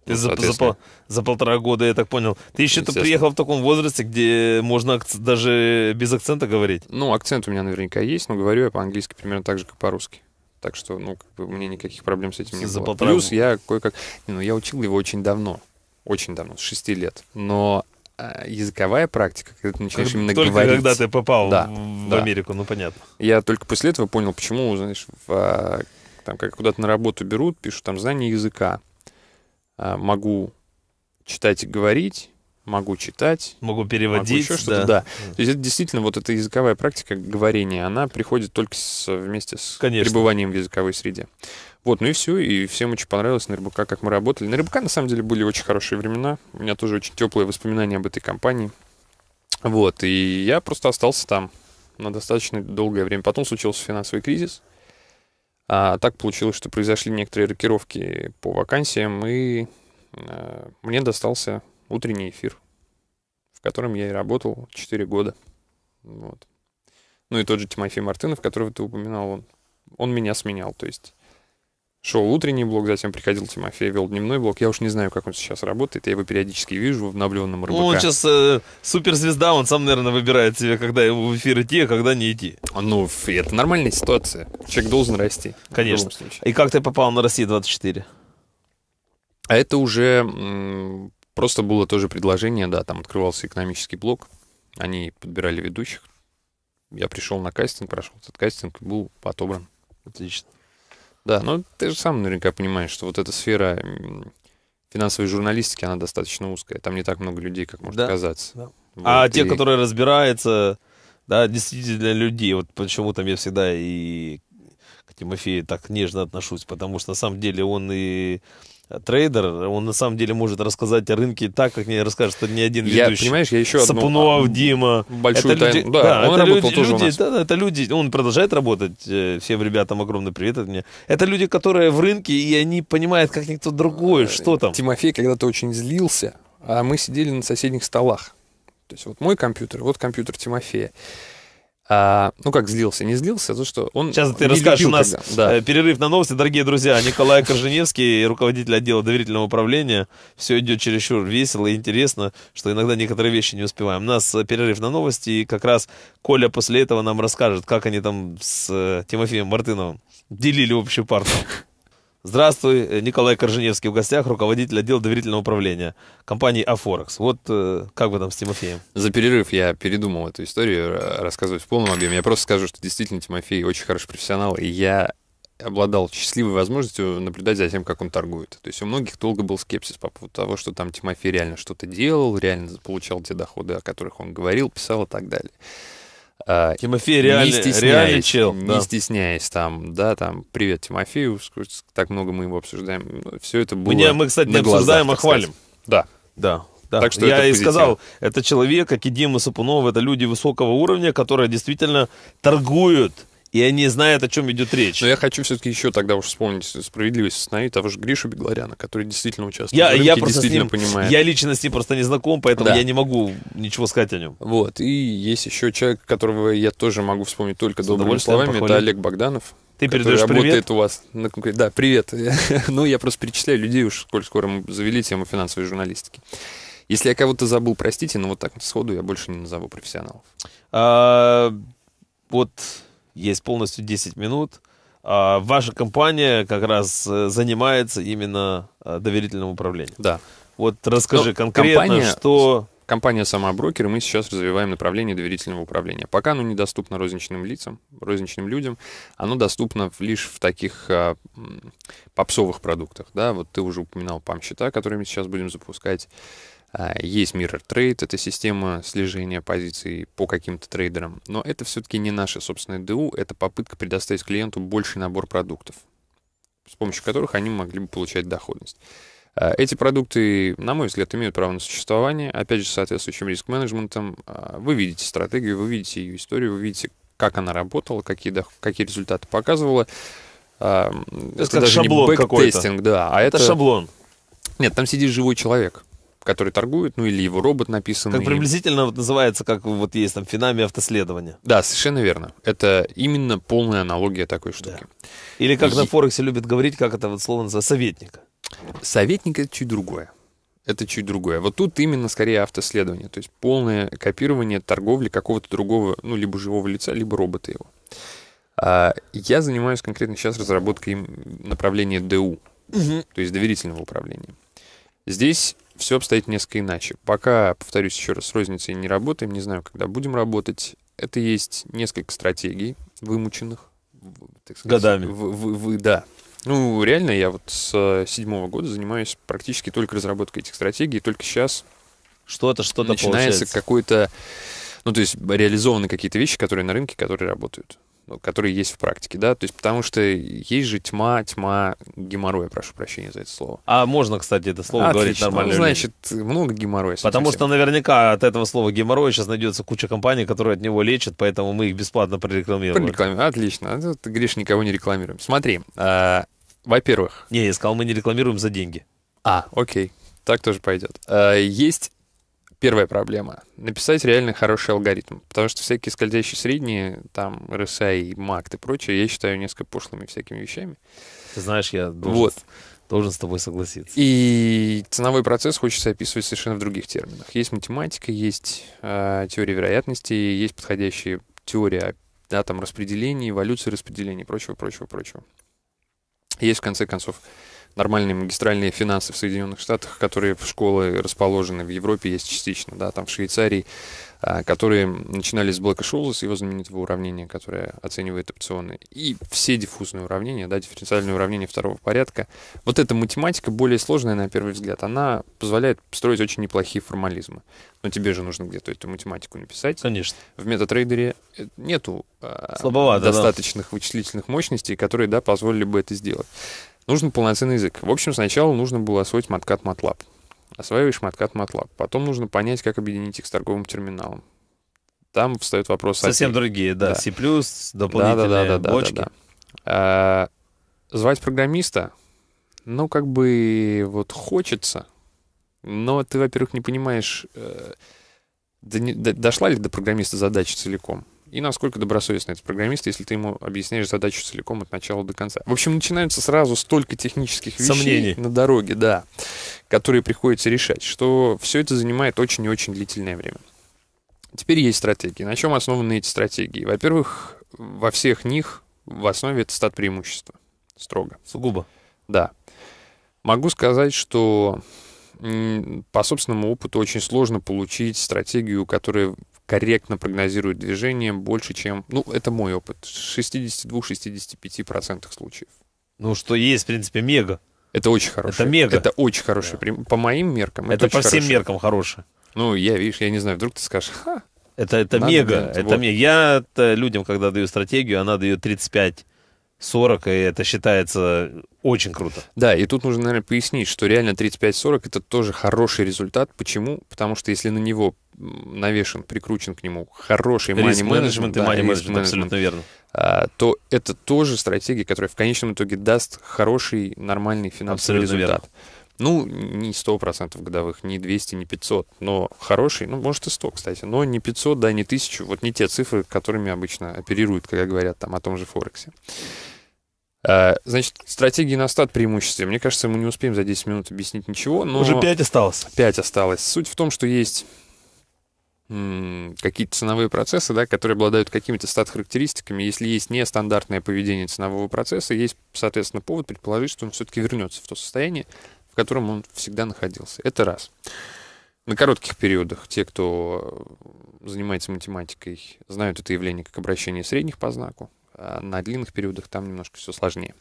Ты ну, за, за, за полтора года, я так понял. Ты еще то приехал в таком возрасте, где можно даже без акцента говорить. Ну, акцент у меня наверняка есть, но говорю я по-английски примерно так же, как по-русски. Так что, ну, как бы мне никаких проблем с этим не за было. Полтора... Плюс я кое-как... ну, я учил его очень давно очень давно, с 6 лет. Но э, языковая практика, когда ты начинаешь как, именно только говорить. Только когда ты попал да, в да. Америку, ну понятно. Я только после этого понял, почему, знаешь, в, э, там, как куда-то на работу берут, пишут там знание языка. Э, могу читать и говорить, могу читать. Могу переводить. Могу еще что-то, да. да. То есть это действительно вот эта языковая практика говорения, она приходит только с, вместе с Конечно. пребыванием в языковой среде. Вот, ну и все, и всем очень понравилось на РБК, как мы работали. На РБК, на самом деле, были очень хорошие времена. У меня тоже очень теплые воспоминания об этой компании. Вот, и я просто остался там на достаточно долгое время. Потом случился финансовый кризис. А так получилось, что произошли некоторые рокировки по вакансиям, и э, мне достался утренний эфир, в котором я и работал 4 года. Вот. Ну и тот же Тимофей Мартынов, которого ты упоминал, он, он меня сменял. То есть шел утренний блок, затем приходил Тимофей, вел дневной блок. Я уж не знаю, как он сейчас работает, я его периодически вижу в обновленном РБК. Ну, он сейчас э, суперзвезда, он сам, наверное, выбирает себе, когда ему в эфир идти, а когда не идти. А, ну, это нормальная ситуация. Человек должен расти. Конечно. И как ты попал на Россию 24? А это уже просто было тоже предложение, да, там открывался экономический блок, они подбирали ведущих. Я пришел на кастинг, прошел этот кастинг, был отобран. Отлично. Да, но ты же сам наверняка понимаешь, что вот эта сфера финансовой журналистики, она достаточно узкая. Там не так много людей, как может да, казаться. Да. Вот, а и... те, которые разбираются, да, действительно для людей. Вот почему там я всегда и к Тимофею так нежно отношусь, потому что на самом деле он и трейдер, он на самом деле может рассказать о рынке так, как не расскажет ни один я, понимаешь, я еще Сапунов, одну, Дима. Большую это тайну. да, да, он это работал люди, тоже люди, у нас. Да, это люди, он продолжает работать. Э, всем ребятам огромный привет от меня. Это люди, которые в рынке, и они понимают, как никто другой, э, что там. Тимофей когда-то очень злился, а мы сидели на соседних столах. То есть вот мой компьютер, вот компьютер Тимофея. А, ну как злился, не злился, а то что он Сейчас ты расскажешь, у нас да. Э, перерыв на новости, дорогие друзья. Николай Корженевский, руководитель отдела доверительного управления. Все идет чересчур весело и интересно, что иногда некоторые вещи не успеваем. У нас э, перерыв на новости, и как раз Коля после этого нам расскажет, как они там с э, Тимофеем Мартыновым делили общую парту. Здравствуй, э, Николай Корженевский в гостях, руководитель отдела доверительного управления компании Афорекс. Вот э, как вы там с Тимофеем? За перерыв я передумал эту историю рассказывать в полном объеме. Я просто скажу, что действительно Тимофей очень хороший профессионал, и я обладал счастливой возможностью наблюдать за тем, как он торгует. То есть у многих долго был скепсис по поводу того, что там Тимофей реально что-то делал, реально получал те доходы, о которых он говорил, писал и так далее. А, Тимофей реальный, не стесняясь, реальный чел. Не да. стесняясь там, да, там, привет Тимофею, так много мы его обсуждаем. Ну, Все это было Мы, кстати, не обсуждаем, а хвалим. Да. Да. Да. Так что я и позитив. сказал, это человек, а как и Дима Сапунов, это люди высокого уровня, которые действительно торгуют и они знают, о чем идет речь. Но я хочу все-таки еще тогда уж вспомнить справедливость остановить того же Гришу Бегларяна, который действительно участвует я, в рынке, я просто действительно ним, понимает. Я лично с ним просто не знаком, поэтому да. я не могу ничего сказать о нем. Вот, и есть еще человек, которого я тоже могу вспомнить только с добрыми словами, похвалить. это Олег Богданов. Ты передаешь работает привет? у вас. На конкурен... Да, привет. ну, я просто перечисляю людей уж, сколь скоро мы завели тему финансовой журналистики. Если я кого-то забыл, простите, но вот так сходу я больше не назову профессионалов. А, вот есть полностью 10 минут. А ваша компания как раз э, занимается именно э, доверительным управлением. Да. Вот расскажи Но ну, конкретно, компания... что компания сама брокер, и мы сейчас развиваем направление доверительного управления. Пока оно недоступно розничным лицам, розничным людям, оно доступно лишь в таких а, попсовых продуктах. Да? Вот ты уже упоминал пам-счета, которые мы сейчас будем запускать. А, есть Mirror Trade, это система слежения позиций по каким-то трейдерам, но это все-таки не наше собственное ДУ, это попытка предоставить клиенту больший набор продуктов, с помощью которых они могли бы получать доходность. А, эти продукты, на мой взгляд, имеют право на существование, опять же, соответствующим риск-менеджментом. А, вы видите стратегию, вы видите ее историю, вы видите, как она работала, какие, какие результаты показывала. Это, это даже шаблон не то да, а это, это шаблон. Нет, там сидит живой человек который торгует, ну или его робот написан. Как приблизительно вот называется, как вот есть там финами автоследования. Да, совершенно верно. Это именно полная аналогия такой штуки. Да. Или как и... на Форексе любят говорить, как это вот слово называется, советника. Советник это чуть другое. Это чуть другое. Вот тут именно скорее автоследование, то есть полное копирование торговли какого-то другого, ну, либо живого лица, либо робота его. А я занимаюсь конкретно сейчас разработкой направления ДУ, угу. то есть доверительного управления. Здесь все обстоит несколько иначе. Пока, повторюсь еще раз, с розницей не работаем, не знаю, когда будем работать. Это есть несколько стратегий вымученных. Так сказать, Годами. Вы, вы, вы, да. Ну, реально, я вот с э, седьмого года занимаюсь практически только разработкой этих стратегий, только сейчас что-то, что-то начинается какое то ну, то есть реализованы какие-то вещи, которые на рынке, которые работают. Ну, которые есть в практике, да, то есть потому что есть же тьма, тьма геморроя, прошу прощения за это слово. А можно, кстати, это слово Отлично. говорить нормально. Ну, значит, много геморроя. Потому совсем. что наверняка от этого слова геморроя сейчас найдется куча компаний, которые от него лечат, поэтому мы их бесплатно прорекламируем. Прорекламируем. Отлично. Ну, Гриш, никого не рекламируем. Смотри, э, во-первых... Не, я сказал, мы не рекламируем за деньги. А, окей. Так тоже пойдет. Э, есть первая проблема. Написать реально хороший алгоритм. Потому что всякие скользящие средние, там, а и MACT и прочее, я считаю несколько пошлыми всякими вещами. Ты знаешь, я должен, вот. должен с тобой согласиться. И ценовой процесс хочется описывать совершенно в других терминах. Есть математика, есть э, теория вероятности, есть подходящая теория да, там, распределения, эволюции распределения и прочего, прочего, прочего. Есть, в конце концов, нормальные магистральные финансы в Соединенных Штатах, которые школы расположены в Европе, есть частично, да, там в Швейцарии, а, которые начинались с Блэка Шоуза, с его знаменитого уравнения, которое оценивает опционы, и все диффузные уравнения, да, дифференциальные уравнения второго порядка. Вот эта математика, более сложная на первый взгляд, она позволяет строить очень неплохие формализмы. Но тебе же нужно где-то эту математику написать. Конечно. В метатрейдере э, нету а, Слабовато, достаточных да. вычислительных мощностей, которые, да, позволили бы это сделать. Нужен полноценный язык. В общем, сначала нужно было освоить маткат MATLAB. Осваиваешь маткат MATLAB. Потом нужно понять, как объединить их с торговым терминалом. Там встает вопрос... Совсем IT. другие, да. да. C++, дополнительные да, да, да, бочки. Да, да, да. А, звать программиста, ну, как бы вот хочется, но ты, во-первых, не понимаешь, э, до, до, дошла ли до программиста задача целиком и насколько добросовестный этот программист, если ты ему объясняешь задачу целиком от начала до конца. В общем, начинаются сразу столько технических вещей на дороге, да, которые приходится решать, что все это занимает очень и очень длительное время. Теперь есть стратегии. На чем основаны эти стратегии? Во-первых, во всех них в основе это стат преимущества. Строго. Сугубо. Да. Могу сказать, что по собственному опыту очень сложно получить стратегию, которая корректно прогнозирует движение больше, чем... Ну, это мой опыт. 62-65% случаев. Ну, что есть, в принципе, мега. Это очень хороший. Это мега. Это очень хороший. Да. По моим меркам. Это, это по всем меркам хороший. Ну, я, видишь, я не знаю, вдруг ты скажешь, ха. Это, это Надо мега. Делать. Это вот. мега. Я людям, когда даю стратегию, она дает 35 40, и это считается очень круто. Да, и тут нужно, наверное, пояснить, что реально 35-40 это тоже хороший результат. Почему? Потому что если на него навешен, прикручен к нему хороший мани-менеджмент, и абсолютно верно. А, то это тоже стратегия, которая в конечном итоге даст хороший, нормальный финансовый абсолютно результат. Верно. Ну, не 100% годовых, не 200, не 500, но хороший, ну, может и 100, кстати, но не 500, да, не 1000, вот не те цифры, которыми обычно оперируют, когда говорят там о том же Форексе. А, значит, стратегии на стат преимуществе. Мне кажется, мы не успеем за 10 минут объяснить ничего, но... Уже 5 осталось. 5 осталось. Суть в том, что есть какие-то ценовые процессы, да, которые обладают какими-то стат-характеристиками. Если есть нестандартное поведение ценового процесса, есть, соответственно, повод предположить, что он все-таки вернется в то состояние, в котором он всегда находился. Это раз. На коротких периодах те, кто э, занимается математикой, знают это явление как обращение средних по знаку. А на длинных периодах там немножко все сложнее.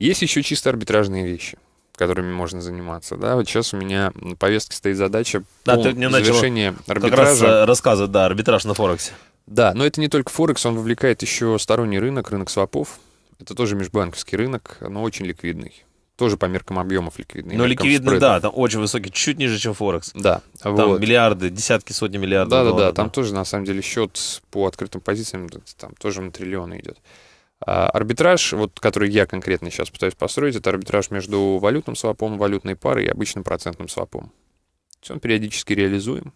Есть еще чисто арбитражные вещи которыми можно заниматься. Да, вот сейчас у меня на повестке стоит задача да, ну, ты мне арбитража. Как раз э, рассказывать, да, арбитраж на Форексе. Да, но это не только Форекс, он вовлекает еще сторонний рынок, рынок свопов. Это тоже межбанковский рынок, но очень ликвидный. Тоже по меркам объемов ликвидный. Но ну, ликвидный, спреда. да, там очень высокий, чуть ниже, чем Форекс. Да. Там вот. миллиарды, десятки, сотни миллиардов. Да, долларов, да, да, там тоже, на самом деле, счет по открытым позициям, там тоже на триллионы идет. А, арбитраж, вот, который я конкретно сейчас пытаюсь построить, это арбитраж между валютным свопом, валютной парой и обычным процентным свопом. Все он периодически реализуем.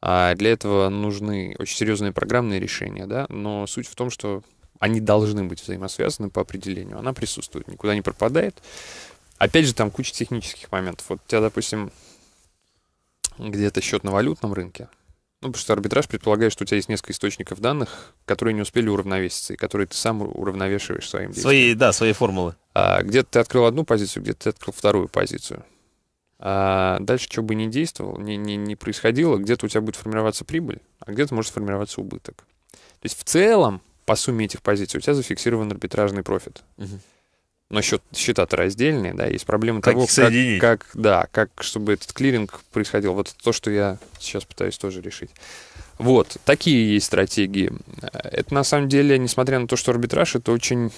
А для этого нужны очень серьезные программные решения, да, но суть в том, что они должны быть взаимосвязаны по определению. Она присутствует, никуда не пропадает. Опять же, там куча технических моментов. Вот у тебя, допустим, где-то счет на валютном рынке, ну, потому что арбитраж предполагает, что у тебя есть несколько источников данных, которые не успели уравновеситься, и которые ты сам уравновешиваешь своим действием. Свои, да, свои формулы. А, где-то ты открыл одну позицию, где-то ты открыл вторую позицию. А дальше, что бы ни действовал, ни, ни, ни происходило, где-то у тебя будет формироваться прибыль, а где-то может формироваться убыток. То есть в целом, по сумме этих позиций, у тебя зафиксирован арбитражный профит. Угу но счет, счета-то раздельные, да, есть проблема как того, как, как, да, как, чтобы этот клиринг происходил. Вот то, что я сейчас пытаюсь тоже решить. Вот, такие есть стратегии. Это на самом деле, несмотря на то, что арбитраж, это очень,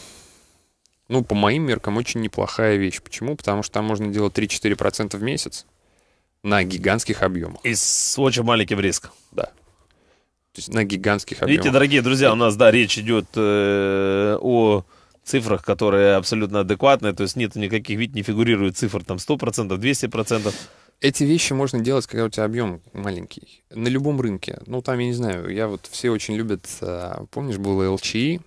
ну, по моим меркам, очень неплохая вещь. Почему? Потому что там можно делать 3-4% в месяц на гигантских объемах. И с очень маленьким риском. Да. То есть на гигантских объемах. Видите, дорогие друзья, у нас, да, речь идет э, о цифрах, которые абсолютно адекватные, то есть нет никаких, ведь не фигурирует цифр там 100%, 200%. Эти вещи можно делать, когда у тебя объем маленький. На любом рынке. Ну, там, я не знаю, я вот все очень любят... Э, помнишь, было LCI,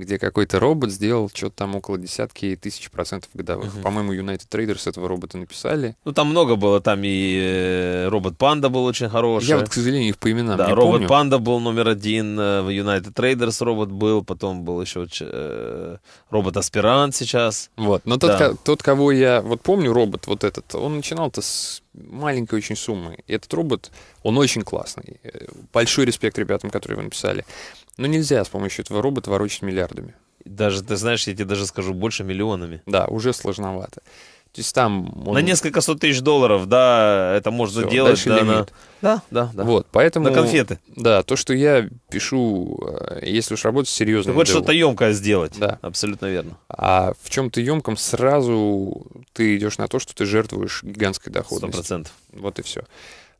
где какой-то робот сделал что-то там около десятки тысяч процентов годовых. Угу. По-моему, United Traders этого робота написали. Ну, там много было, там и э, робот Панда был очень хороший. Я вот, к сожалению, их по именам да, не робот помню. Панда был номер один, э, в United Traders робот был, потом был еще э, робот Аспирант сейчас. Вот, но тот, да. Ко тот, кого я вот помню, робот вот этот, он начинал-то с маленькой очень суммы. И этот робот, он очень классный. Э, большой респект ребятам, которые его написали. Но нельзя с помощью этого робота ворочать миллиардами. Даже, ты знаешь, я тебе даже скажу, больше миллионами. Да, уже сложновато. То есть там... Он... На несколько сот тысяч долларов, да, это можно Все, делать. Да, лимит. на... да, да, да. Вот, поэтому... На конфеты. Да, то, что я пишу, э, если уж работать серьезно... Ты хочешь что-то емкое сделать. Да. Абсолютно верно. А в чем-то емком сразу ты идешь на то, что ты жертвуешь гигантской доходностью. Сто процентов. Вот и все.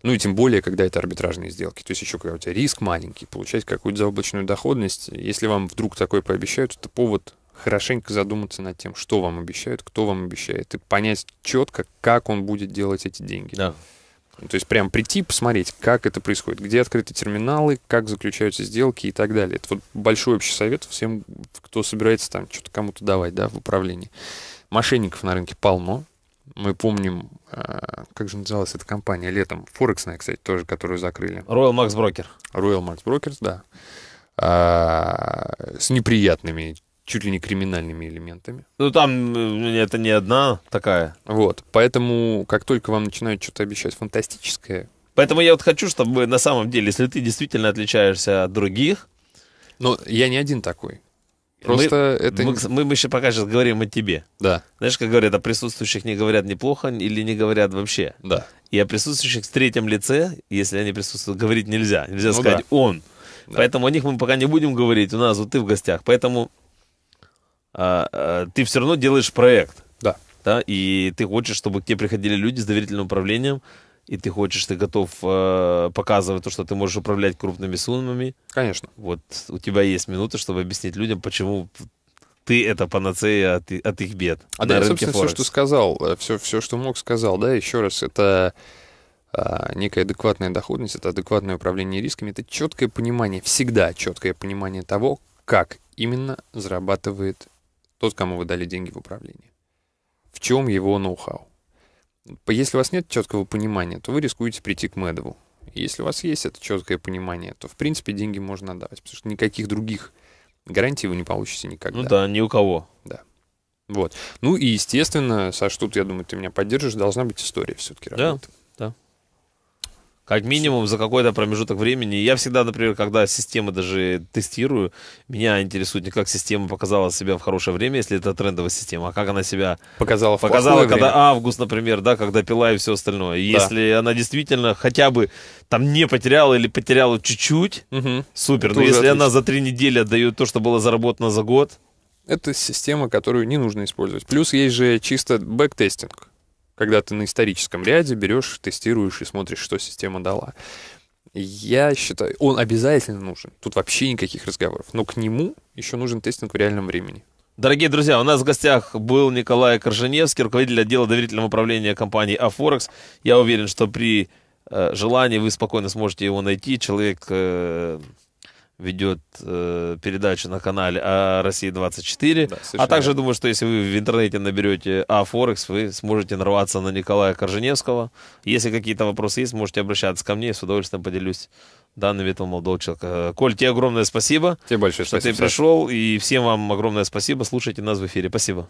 Ну и тем более, когда это арбитражные сделки. То есть еще когда у тебя риск маленький, получать какую-то заоблачную доходность, если вам вдруг такое пообещают, это повод хорошенько задуматься над тем, что вам обещают, кто вам обещает, и понять четко, как он будет делать эти деньги. Да. То есть прям прийти, посмотреть, как это происходит, где открыты терминалы, как заключаются сделки и так далее. Это вот большой общий совет всем, кто собирается там что-то кому-то давать, да, в управлении. Мошенников на рынке полно. Мы помним, э, как же называлась эта компания летом, Форексная, кстати, тоже, которую закрыли. Royal Max Broker. Royal Max Brokers, да. А, с неприятными чуть ли не криминальными элементами. Ну, там э, это не одна такая. Вот, поэтому как только вам начинают что-то обещать фантастическое... Поэтому я вот хочу, чтобы на самом деле, если ты действительно отличаешься от других... Но я не один такой. Просто мы, это... Мы, мы, мы еще пока сейчас говорим о тебе. Да. Знаешь, как говорят, о присутствующих не говорят неплохо или не говорят вообще. Да. И о присутствующих в третьем лице, если они присутствуют, говорить нельзя. Нельзя ну сказать да. «он». Да. Поэтому о них мы пока не будем говорить, у нас вот ты в гостях. Поэтому а, а, ты все равно делаешь проект. Да. да. И ты хочешь, чтобы к тебе приходили люди с доверительным управлением, и ты хочешь, ты готов э, показывать то, что ты можешь управлять крупными суммами. Конечно. Вот у тебя есть минуты, чтобы объяснить людям, почему ты это панацея от, от их бед. А да, собственно, Форекс. все, что сказал, все, э, все, что мог, сказал, да, еще раз, это а, некая адекватная доходность, это адекватное управление рисками, это четкое понимание, всегда четкое понимание того, как именно зарабатывает тот, кому вы дали деньги в управление. В чем его ноу-хау? Если у вас нет четкого понимания, то вы рискуете прийти к Медову. Если у вас есть это четкое понимание, то, в принципе, деньги можно отдавать, потому что никаких других гарантий вы не получите никогда. Ну да, ни у кого. Да. Вот. Ну и, естественно, Саш, тут, я думаю, ты меня поддержишь, должна быть история все-таки да. Как минимум за какой-то промежуток времени. Я всегда, например, когда системы даже тестирую, меня интересует не как система показала себя в хорошее время, если это трендовая система, а как она себя показала в показала, когда время. август, например, да, когда пила и все остальное. И да. Если она действительно хотя бы там не потеряла или потеряла чуть-чуть, угу. супер. Это Но если отлично. она за три недели отдает то, что было заработано за год, это система, которую не нужно использовать. Плюс есть же чисто бэктестинг когда ты на историческом ряде берешь, тестируешь и смотришь, что система дала. Я считаю, он обязательно нужен. Тут вообще никаких разговоров. Но к нему еще нужен тестинг в реальном времени. Дорогие друзья, у нас в гостях был Николай Корженевский, руководитель отдела доверительного управления компании Афорекс. Я уверен, что при э, желании вы спокойно сможете его найти. Человек э, ведет э, передачу на канале о России 24. Да, а также думаю, что если вы в интернете наберете А Форекс, вы сможете нарваться на Николая Корженевского. Если какие-то вопросы есть, можете обращаться ко мне, с удовольствием поделюсь данными этого молодого человека. Коль, тебе огромное спасибо. Тебе большое что спасибо. Что ты пришел, и всем вам огромное спасибо. Слушайте нас в эфире. Спасибо.